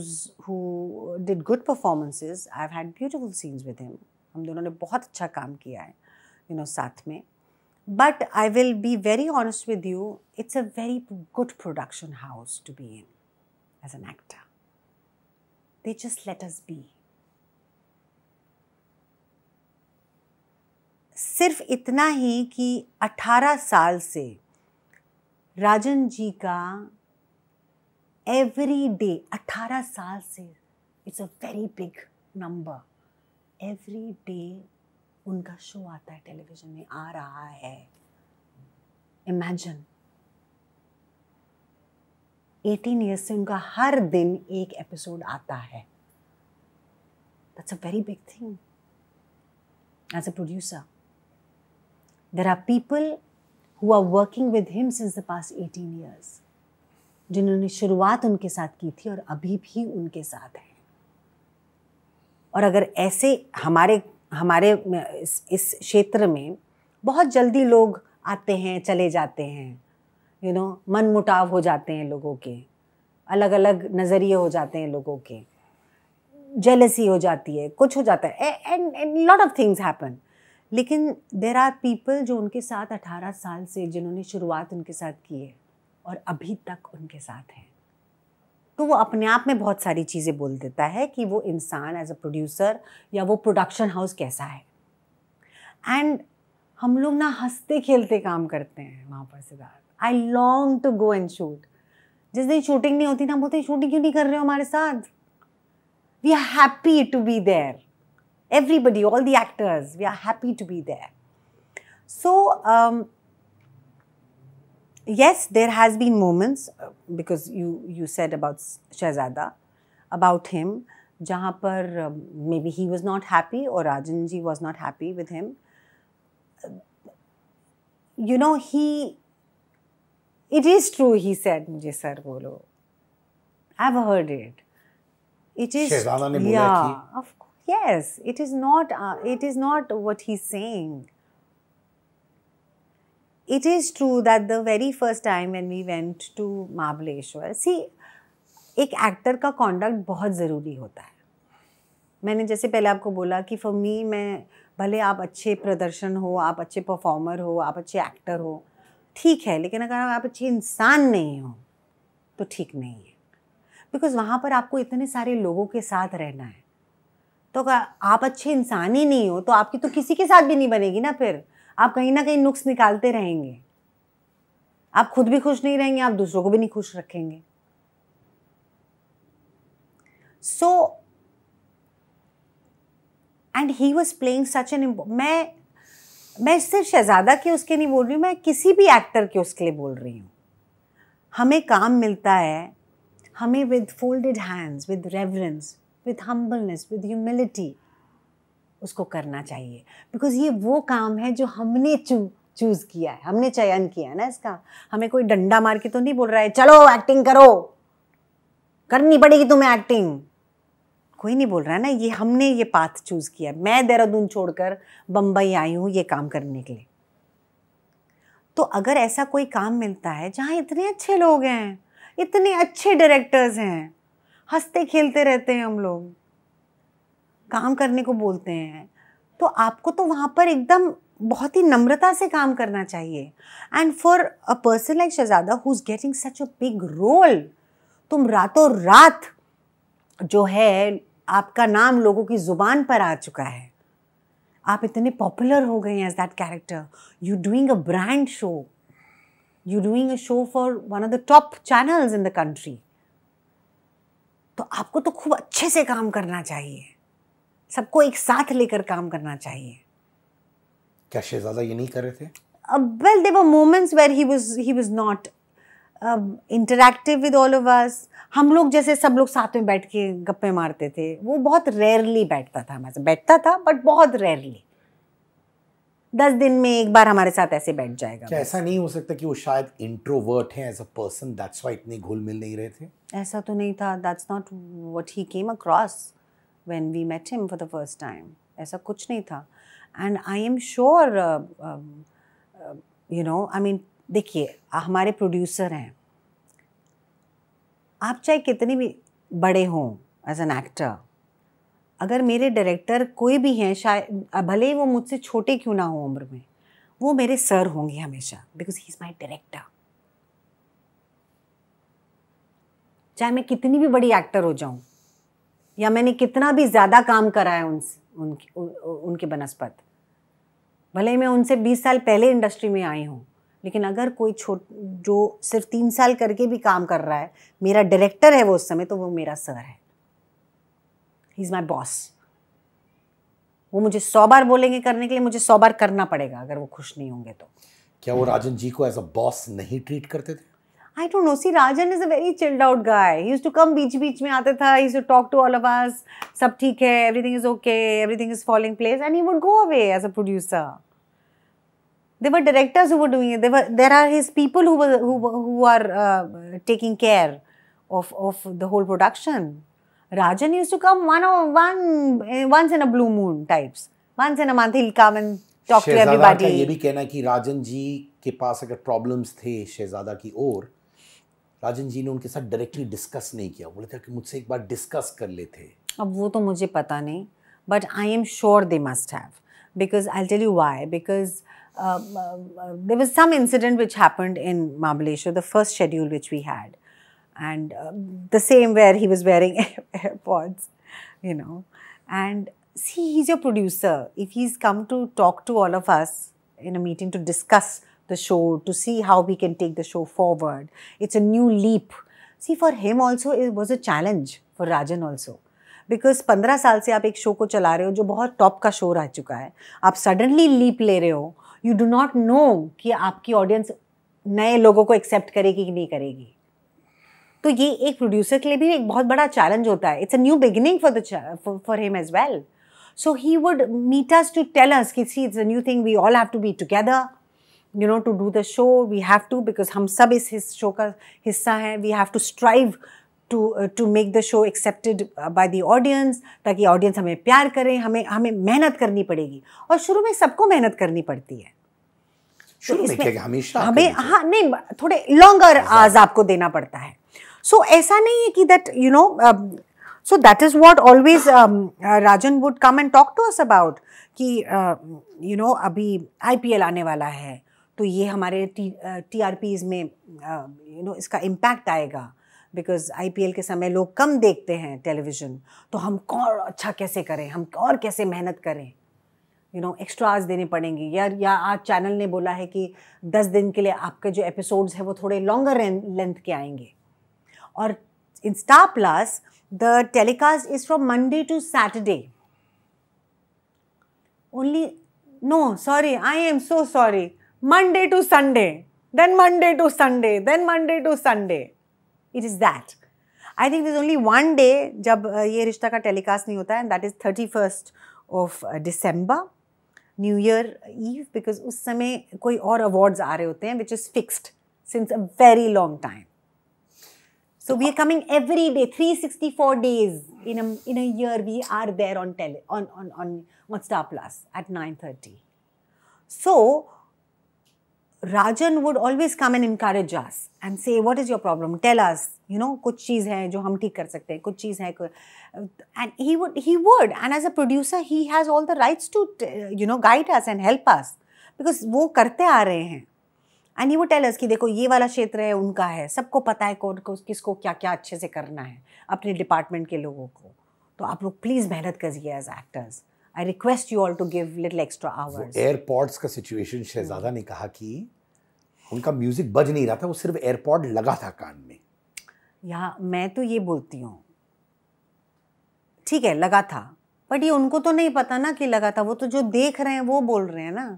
did good good I had beautiful scenes with him हम दोनों ने बहुत अच्छा काम किया है यू you नो know, साथ में But I will be very honest with you, it's a very good production house to be in as an actor. They just let us be. सिर्फ इतना ही कि 18 साल से राजन जी का एवरी डे 18 साल से it's a very big number every day उनका show आता है टेलीविजन में आ रहा है इमेजिन एटीन ईयर्स से उनका हर दिन एक एपिसोड आता है that's a very big thing as a producer there are people who are working with him since the past eighteen years जिन्होंने शुरुआत उनके साथ की थी और अभी भी उनके साथ है और अगर ऐसे हमारे हमारे इस, इस क्षेत्र में बहुत जल्दी लोग आते हैं चले जाते हैं यू नो मन मुटाव हो जाते हैं लोगों के अलग अलग नज़रिए हो जाते हैं लोगों के जेलसी हो जाती है कुछ हो जाता है and and lot of things happen लेकिन देर आर पीपल जो उनके साथ 18 साल से जिन्होंने शुरुआत उनके साथ की है और अभी तक उनके साथ हैं तो वो अपने आप में बहुत सारी चीज़ें बोल देता है कि वो इंसान एज अ प्रोड्यूसर या वो प्रोडक्शन हाउस कैसा है एंड हम लोग ना हंसते खेलते काम करते हैं वहाँ पर Siddharth I long to go and shoot जिस दिन शूटिंग नहीं होती ना बोलते शूटिंग क्यों नहीं कर रहे हो हमारे साथ we are happy to be there everybody all the actors we are happy to be there so yes, there has been moments uh, because you you said about Shahzada, about him, जहाँ um, maybe he was not happy or Rajanji was not happy with him. Uh, you know he. It is true, he said, "Mujhe sir bolo." I've heard it. It is. Shahzada. ne bola yeah, of course. Yes, it is not. Uh, it is not what he's saying. it is true that the very first time when we went to Mahabaleshwar see एक actor का conduct बहुत ज़रूरी होता है मैंने जैसे पहले आपको बोला कि फॉर मी मैं भले आप अच्छे प्रदर्शन हो आप अच्छे परफॉर्मर हो आप अच्छे एक्टर हो ठीक है लेकिन अगर आप अच्छे इंसान नहीं हो तो ठीक नहीं है बिकॉज़ वहाँ पर आपको इतने सारे लोगों के साथ रहना है तो अगर आप अच्छे इंसान ही नहीं हो तो आपकी तो किसी के साथ भी नहीं बनेगी ना फिर आप कहीं ना कहीं नुक्स निकालते रहेंगे आप खुद भी खुश नहीं रहेंगे आप दूसरों को भी नहीं खुश रखेंगे so and he was playing such an मैं मैं सिर्फ शहजादा के उसके नहीं बोल रही हूँ मैं किसी भी एक्टर के उसके लिए बोल रही हूँ हमें काम मिलता है हमें with folded hands with reverence with humbleness with humility उसको करना चाहिए बिकॉज ये वो काम है जो हमने चू चूज़ किया है हमने चयन किया है ना इसका हमें कोई डंडा मार के तो नहीं बोल रहा है चलो एक्टिंग करो करनी पड़ेगी तुम्हें एक्टिंग कोई नहीं बोल रहा है ना ये हमने ये पाथ चूज़ किया मैं देहरादून छोड़कर बम्बई आई हूँ ये काम करने के लिए तो अगर ऐसा कोई काम मिलता है जहाँ इतने अच्छे लोग हैं इतने अच्छे डायरेक्टर्स हैं हंसते खेलते रहते हैं हम लोग काम करने को बोलते हैं तो आपको तो वहाँ पर एकदम बहुत ही नम्रता से काम करना चाहिए and for a person like Shehzada who is getting such a big role तुम रातों रात जो है आपका नाम लोगों की ज़ुबान पर आ चुका है आप इतने पॉपुलर हो गए as that character you doing a brand show you doing a show for one of the top channels in the country तो आपको तो खूब अच्छे से काम करना चाहिए सबको एक साथ लेकर काम करना चाहिए क्या शहजादा ये नहीं कर रहे थे well they were moments where he was he was not interactive with all of us हम लोग जैसे सब लोग साथ में बैठ के गप्पे मारते थे वो बहुत रेयरली बैठता था हमारे बैठता था बट बहुत रेयरली दस दिन में एक बार हमारे साथ ऐसे बैठ जाएगा क्या ऐसा नहीं हो सकता कि वो शायद इंट्रोवर्ट हैं as a person that's why इतने घुल मिल नहीं रहे थे ऐसा तो नहीं था that's not what he came across when we met him for the first time. ऐसा कुछ नहीं था and I am sure you know I mean देखिए हमारे प्रोड्यूसर हैं आप चाहे कितने भी बड़े हों एज एन एक्टर अगर मेरे डायरेक्टर कोई भी हैं शायद भले ही वो मुझसे छोटे क्यों ना हो उम्र में वो मेरे सर होंगे हमेशा because he is my director चाहे मैं कितनी भी बड़ी एक्टर हो जाऊं या मैंने कितना भी ज़्यादा काम करा है उनसे उनकी उनके बनस्पत भले ही मैं उनसे 20 साल पहले इंडस्ट्री में आई हूँ लेकिन अगर कोई छोट जो सिर्फ तीन साल करके भी काम कर रहा है मेरा डायरेक्टर है वो उस समय तो वो मेरा सर है ही इज़ माई बॉस वो मुझे सौ बार बोलेंगे करने के लिए मुझे सौ बार करना पड़ेगा अगर वो खुश नहीं होंगे तो क्या वो राजन जी को एज अ बॉस नहीं ट्रीट करते थे I don't know. See, Rajan is a very chilled out guy. He used to come beach beach mein aata tha. He used to talk to all of us. Sab theek hai. Everything is okay. Everything is falling place. And he would go away as a producer. There were directors who were doing it. There were there are his people who were who who are uh, taking care of of the whole production. Rajan used to come one one eh, once in a blue moon types. Once in a month he'll come and talk to everybody. ये भी कहना कि राजन जी के पास अगर problems थे शहजादा की ओर राजन जी ने उनके साथ डायरेक्टली डिस्कस नहीं किया बोले था कि मुझसे एक बार डिस्कस कर लेते अब वो तो मुझे पता नहीं but I am sure they must have because I tell you why because there was some incident which happened in Mahabaleshwar the first schedule which we had and the same where he was wearing AirPods you know and see he a producer if he's come to talk to all of us in a meeting to discuss the show, to see how we can take the show forward. It's a new leap. See, for him also, it was a challenge for Rajan also. Because पंद्रह साल से आप एक show को चला रहे हो जो बहुत टॉप का शो रह चुका है आप सडनली लीप ले रहे हो यू डू नॉट नो कि आपकी ऑडियंस नए लोगों को एक्सेप्ट करेगी कि नहीं करेगी तो ये एक प्रोड्यूसर के लिए भी एक बहुत बड़ा चैलेंज होता है it's a new beginning for the for him as well so he would meet us to tell us कि see it's a new thing we all have to be together you know to do the show we have to because हम सब इस show का हिस्सा हैं we have to strive to to make the show accepted by the audience ताकि audience हमें प्यार करें हमें हमें मेहनत करनी पड़ेगी और शुरू में सबको मेहनत करनी पड़ती है तो शुरू तो में हमेशा हमें हाँ नहीं थोड़े लॉन्गर आज आपको देना पड़ता है सो so, ऐसा नहीं है कि that you know so that is what always Rajan would come and talk to us about कि यू uh, नो अभी एल आने वाला है तो ये हमारे टी टी आर पीज़ में यू नो इसका इम्पैक्ट आएगा बिकॉज आई पी एल के समय लोग कम देखते हैं टेलीविज़न तो हम और अच्छा कैसे करें हम और कैसे मेहनत करें यू नो एक्स्ट्राज देने पड़ेंगे या या आज चैनल ने बोला है कि दस दिन के लिए आपके जो एपिसोड्स हैं वो थोड़े लॉन्गर लेंथ के आएंगे और in Star Plus the telecast is from Monday to Saturday only no sorry I am so sorry Monday to Sunday, then Monday to Sunday, then Monday to Sunday. It is that. I think there is only one day jab ye rishta ka telecast nahi hota and that is 31st of December. New Year Eve because us samay koi aur awards are rahe which is fixed since a very long time. So, we are coming every day, 364 days in a, year, we are there on, tele, on Star Plus at 9.30. So, Rajan would always come and encourage us and say what is your problem tell us you know कुछ चीज़ है जो हम ठीक कर सकते हैं कुछ चीज़ है and he would he would and as a producer he has all the rights to you know guide us and help us because वो करते आ रहे हैं एंड ही वो टेलर्स कि देखो ये वाला क्षेत्र है उनका है सबको पता है कौन को किसको क्या क्या अच्छे से करना है अपने डिपार्टमेंट के लोगों को तो आप लोग प्लीज़ मेहनत करिए as actors I request you all to give little extra hours airports का सिचुएशन शहजादा ने कहा कि उनका म्यूजिक बज नहीं रहा था वो सिर्फ एयरपोर्ट लगा था कान में यहाँ मैं तो ये बोलती हूँ ठीक है लगा था बट ये उनको तो नहीं पता ना कि लगा था वो तो जो देख रहे हैं वो बोल रहे हैं ना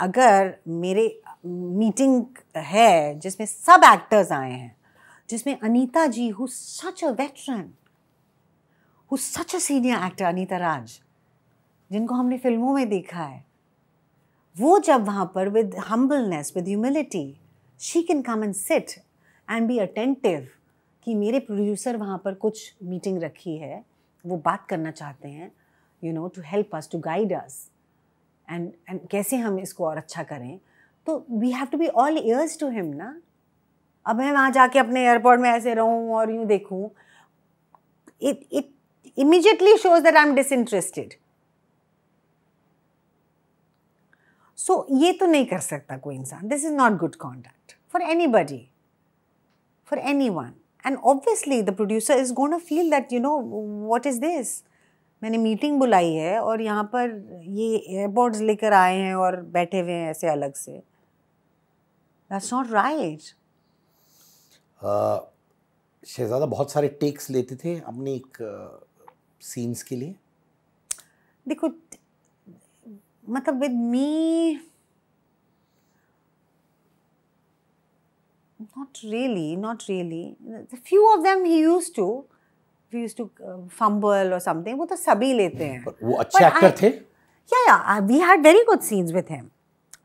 अगर मेरे मीटिंग है जिसमें सब एक्टर्स आए हैं जिसमें Anita ji who such a veteran who such a senior actor Anita Raj जिनको हमने फिल्मों में देखा है वो जब वहाँ पर with humbleness with humility she can come and sit and be attentive कि मेरे प्रोड्यूसर वहाँ पर कुछ मीटिंग रखी है वो बात करना चाहते हैं you know to help us to guide us and and कैसे हम इसको और अच्छा करें तो we have to be all ears to him ना अब मैं वहाँ जाके अपने एयरपोर्ट में ऐसे रहूँ और यूँ देखूँ it it immediately shows that I am disinterested so so, ये तो नहीं कर सकता कोई इंसान this is not good conduct for anybody for any anyone and obviously the producer is gonna feel that you know what is this मैंने meeting बुलाई है और यहाँ पर ये एयरबोर्ड्स लेकर आए हैं और बैठे हुए हैं ऐसे अलग से दैट्स नॉट राइट शहजादा बहुत सारे टेक्स लेते थे अपनी एक सीन्स uh, के लिए देखो मतलब with me not really not really few of them he used to used to fumble और समथिंग वो तो सभी लेते हैं वो अच्छे एक्टर थे या या we had very good scenes with him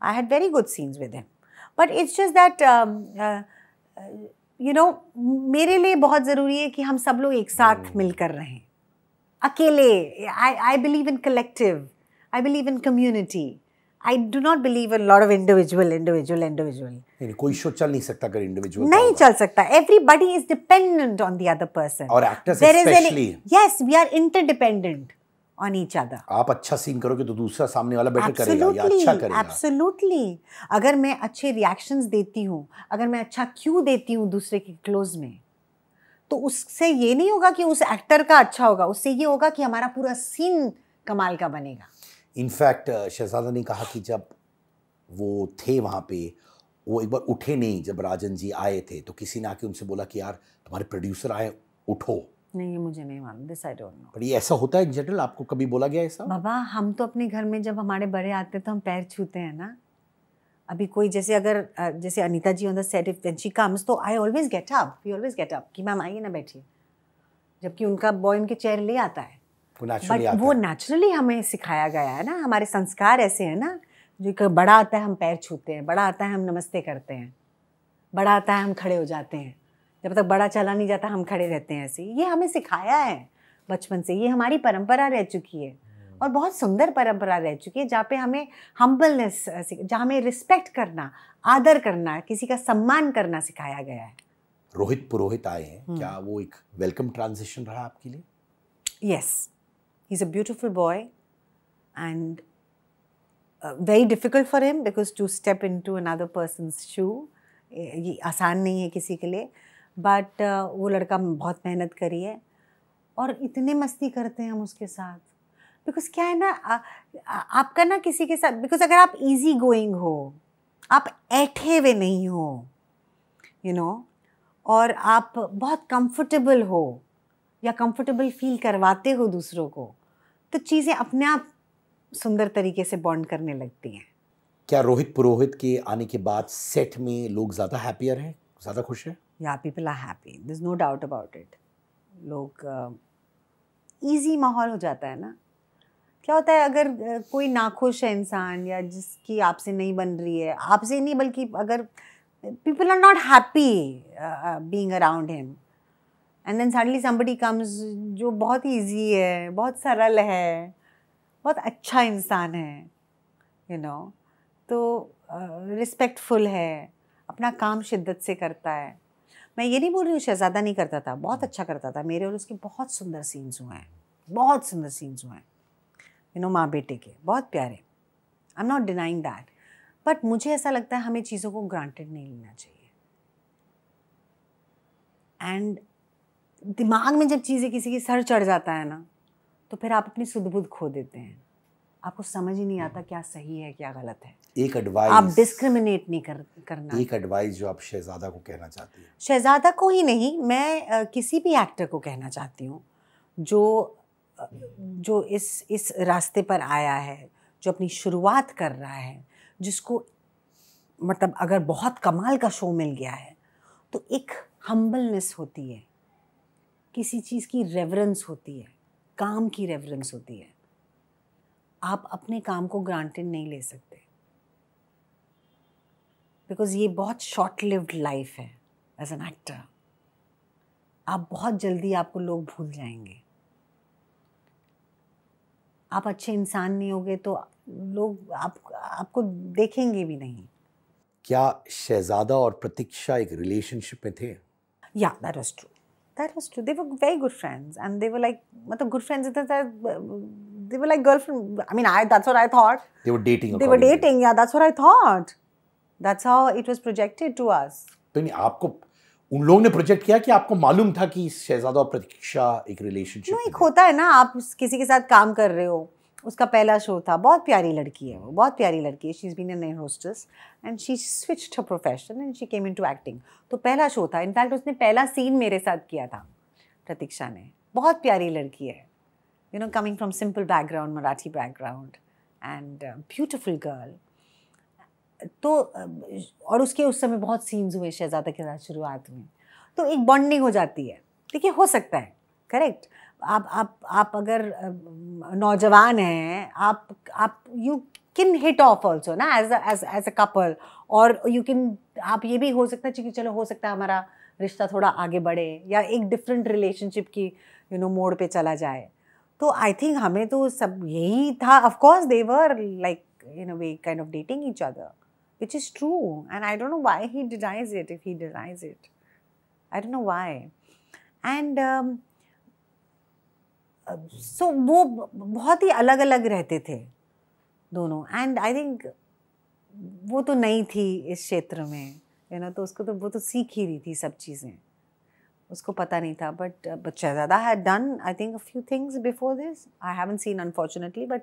I had very good scenes with him but it's just that you know मेरे लिए बहुत ज़रूरी है कि हम सब लोग एक साथ hmm. मिलकर रहें अकेले I I believe in collective I believe in community. I do not believe in lot of individual individual individual कोई शो चल नहीं सकता अगर इंडिविजुअल नहीं चल सकता एवरीबॉडी और एक्टर्स आप अच्छा सीन करोगे तो दूसरा सामने वाला बेटर करेगा या अच्छा करेगा एब्सोल्युटली अगर मैं अच्छे रिएक्शंस देती हूँ अगर मैं अच्छा क्यू देती हूँ दूसरे के क्लोज में तो उससे ये नहीं होगा कि उस एक्टर का अच्छा होगा उससे ये होगा कि हमारा पूरा सीन कमाल का बनेगा इनफैक्ट uh, शहजादा ने कहा कि जब वो थे वहाँ पे वो एक बार उठे नहीं जब राजन जी आए थे तो किसी ने आके उनसे बोला कि यार तुम्हारे प्रोड्यूसर आए उठो नहीं ये मुझे नहीं मालूम दिस आई डोंट नो पर ये ऐसा होता है इन जनरल आपको कभी बोला गया ऐसा बाबा हम तो अपने घर में जब हमारे बड़े आते तो हम पैर छूते हैं ना अभी कोई जैसे अगर जैसे अनीता जी on the set if when she comes तो I always get up we always get up कि मैम आइए ना बैठिए जबकि उनका बॉय उनके चेयर ले आता है वो नेचुरली वो नेचुरली हमें सिखाया गया है ना हमारे संस्कार ऐसे हैं ना जो बड़ा आता है हम पैर छूते हैं बड़ा आता है हम नमस्ते करते हैं बड़ा आता है हम खड़े हो जाते हैं जब तक बड़ा चला नहीं जाता हम खड़े रहते हैं ऐसे ये हमें सिखाया है बचपन से ये हमारी परंपरा रह चुकी है हम्म। और बहुत सुंदर परंपरा रह चुकी है जहाँ पे हमें हम्बलनेस जहाँ हमें रिस्पेक्ट करना आदर करना किसी का सम्मान करना सिखाया गया है रोहित पुरोहित आए हैं क्या हम्म। वो एक वेलकम ट्रांजिशन रहा आपके लिए yes yes. He's a beautiful boy and uh, very difficult for him because to step into another person's shoe ये eh, आसान नहीं है किसी के लिए बट uh, वो लड़का बहुत मेहनत करी है और इतने मस्ती करते हैं हम उसके साथ बिकॉज क्या है ना आपका ना किसी के साथ बिकॉज अगर आप इजी गोइंग हो आप ऐठे हुए नहीं हो यू you नो know, और आप बहुत कंफर्टेबल हो या कंफर्टेबल फील करवाते हो दूसरों को तो चीज़ें अपने आप सुंदर तरीके से बॉन्ड करने लगती हैं क्या रोहित पुरोहित के आने के बाद सेट में लोग ज़्यादा हैप्पियर हैं ज़्यादा खुश हैं या people are happy this no doubt about it लोग ईजी uh, माहौल हो जाता है ना क्या होता है अगर uh, कोई नाखुश है इंसान या जिसकी आपसे नहीं बन रही है आपसे नहीं बल्कि अगर people are not happy being around him and then suddenly somebody comes जो बहुत ईजी है बहुत सरल है बहुत अच्छा इंसान है यू नो तो रिस्पेक्टफुल है अपना काम शिद्दत से करता है मैं ये नहीं बोल रही हूँ शहजादा नहीं करता था बहुत अच्छा करता था मेरे और उसके बहुत सुंदर सीन्स हुए हैं बहुत सुंदर सीन्स हुए हैं यू नो माँ बेटे के बहुत प्यारे I am not denying that but मुझे ऐसा लगता है हमें चीज़ों को ग्रांटेड नहीं लेना चाहिए एंड दिमाग में जब चीज़ें किसी की सर चढ़ जाता है ना तो फिर आप अपनी सुधबुद खो देते हैं आपको समझ ही नहीं आता हम्म। क्या सही है क्या गलत है एक एडवाइस आप डिस्क्रिमिनेट नहीं कर करना एक एडवाइस जो आप शहजादा को कहना चाहती हैं शहजादा को ही नहीं मैं आ, किसी भी एक्टर को कहना चाहती हूँ जो जो इस इस रास्ते पर आया है जो अपनी शुरुआत कर रहा है जिसको मतलब अगर बहुत कमाल का शो मिल गया है तो एक हम्बलनेस होती है किसी चीज़ की रेवरेंस होती है काम की रेवरेंस होती है आप अपने काम को ग्रांटेड नहीं ले सकते बिकॉज ये बहुत शॉर्ट लिव्ड लाइफ है एज एन एक्टर आप बहुत जल्दी आपको लोग भूल जाएंगे आप अच्छे इंसान नहीं होगे तो लोग आप आपको देखेंगे भी नहीं क्या शहजादा और प्रतीक्षा एक रिलेशनशिप में थे या that was true That was true. They were very good friends, and they were like, मतलब good friends इतने सारे they were like girlfriend. I mean, I that's what I thought. They were dating. They were dating. Yeah, that's what I thought. That's how it was projected to us. तो नहीं आपको उन लोगों ने project किया कि आपको मालूम था कि शहजादा और प्रतीक्षा एक रिलेशनशिप नहीं एक होता है ना आप किसी के साथ काम कर रहे हो उसका पहला शो था बहुत प्यारी लड़की है वो बहुत प्यारी लड़की है she is been an air hostess and she switch a profession and she came into acting तो पहला शो था इनफैक्ट उसने पहला सीन मेरे साथ किया था प्रतीक्षा ने बहुत प्यारी लड़की है you know coming from simple background Marathi background and beautiful girl तो और उसके उस समय बहुत सीन्स हुए शहजादा के साथ शुरुआत में तो एक बॉन्डिंग हो जाती है देखिए हो सकता है करेक्ट आप आप आप अगर नौजवान हैं आप आप you can hit off also ना as as as a couple और यू किन आप ये भी हो सकता है कि चलो हो सकता है हमारा रिश्ता थोड़ा आगे बढ़े या एक डिफरेंट रिलेशनशिप की यू नो मोड़ पे चला जाए तो आई थिंक हमें तो सब यही था of course they were like in a way kind of dating each other which is true and I don't know why he despise it if he despise it I don't know why and so so, वो बहुत ही अलग अलग रहते थे दोनों and I think वो तो नहीं थी इस क्षेत्र में यू नो तो उसको तो वो तो सीख ही रही थी सब चीज़ें उसको पता नहीं था बट बट शहजादा है done I think few things before this I haven't seen unfortunately but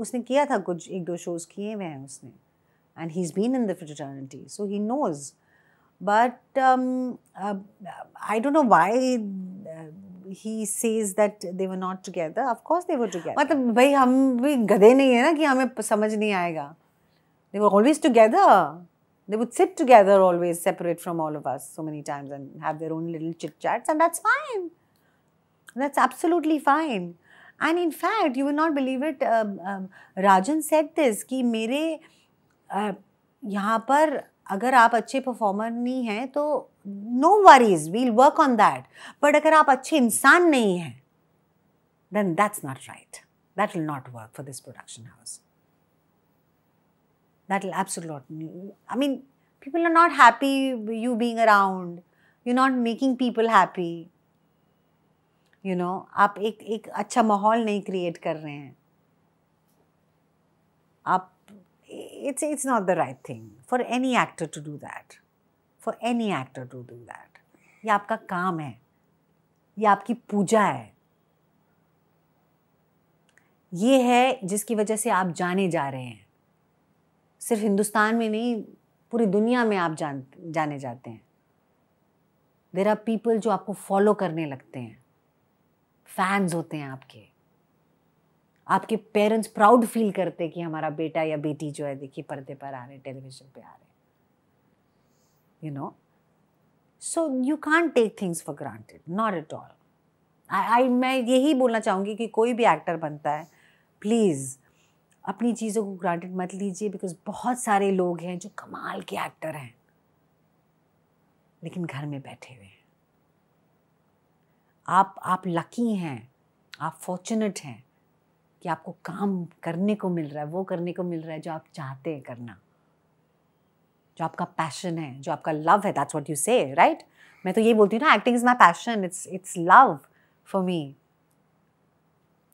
उसने किया था कुछ एक दो शोज़ किए हुए हैं उसने and he is been in the fraternity so he knows but I don't know why he says that they were not together of course they were together मतलब भाई हम भी गधे नहीं है ना कि हमें समझ नहीं आएगा they were always together they would sit together always separate from all of us so many times and have their own little chit chats and that's fine that's absolutely fine and in fact you will not believe it um, um, rajan said this कि मेरे uh, यहाँ पर अगर आप अच्छे performer नहीं हैं तो no worries we'll work on that but अगर आप अच्छे इंसान नहीं हैं then that's not right that will not work for this production house that will absolutely i mean people are not happy you being around you're not making people happy you know आप एक एक अच्छा माहौल नहीं create कर रहे हैं आप it's it's not the right thing for any actor to do that for any actor to do that ये आपका काम है ये आपकी पूजा है ये है जिसकी वजह से आप जाने जा रहे हैं सिर्फ हिंदुस्तान में नहीं पूरी दुनिया में आप जान जाने जाते हैं देर आर पीपल जो आपको फॉलो करने लगते हैं फैंस होते हैं आपके आपके पेरेंट्स प्राउड फील करते हैं कि हमारा बेटा या बेटी जो है देखिए पर्दे पर आ रहे हैं टेलीविज़न पे आ रहे हैं you know. So you can't take things for granted, not at all. I, I मैं यही बोलना चाहूँगी कि कोई भी एक्टर बनता है प्लीज़ अपनी चीज़ों को ग्रांटेड मत लीजिए बिकॉज बहुत सारे लोग हैं जो कमाल के एक्टर हैं लेकिन घर में बैठे हुए हैं आप आप लकी हैं आप फॉर्चुनेट हैं कि आपको काम करने को मिल रहा है वो करने को मिल रहा है जो आप चाहते हैं करना जो आपका पैशन है जो आपका लव है that's what you say right मैं तो ये बोलती हूँ ना acting is my passion it's it's love for me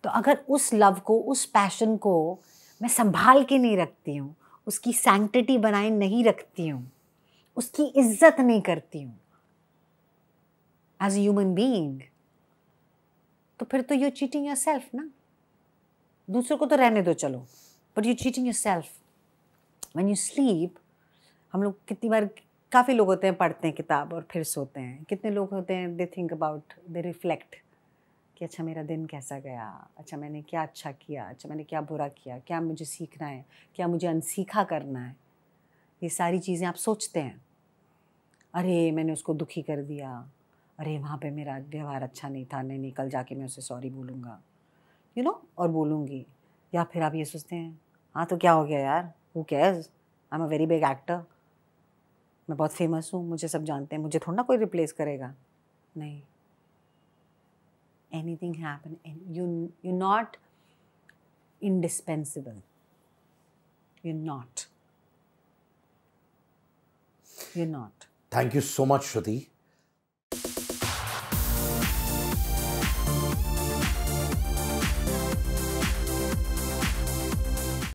तो अगर उस लव को उस पैशन को मैं संभाल के नहीं रखती हूँ उसकी सैंक्टिटी बनाए नहीं रखती हूँ उसकी इज्जत नहीं करती हूँ एज ह्यूमन बींग तो फिर तो यू चीटिंग योर सेल्फ ना दूसरों को तो रहने दो चलो but you cheating yourself when you sleep हम लोग कितनी बार काफ़ी लोग होते हैं पढ़ते हैं किताब और फिर सोते हैं कितने लोग होते हैं they think about they reflect कि अच्छा मेरा दिन कैसा गया अच्छा मैंने क्या अच्छा किया अच्छा मैंने क्या बुरा किया क्या मुझे सीखना है क्या मुझे अनसीखा करना है ये सारी चीज़ें आप सोचते हैं अरे मैंने उसको दुखी कर दिया अरे वहाँ पे मेरा व्यवहार अच्छा नहीं था नहीं नहीं कल जाके मैं उसे सॉरी बोलूँगा यू you नो know? और बोलूँगी या फिर आप ये सोचते हैं हाँ तो क्या हो गया यार who cares I am a very big actor मैं बहुत फेमस हूँ मुझे सब जानते हैं मुझे थोड़ा ना कोई रिप्लेस करेगा नहीं anything happen you you not indispensable you not you not thank you so much Shruti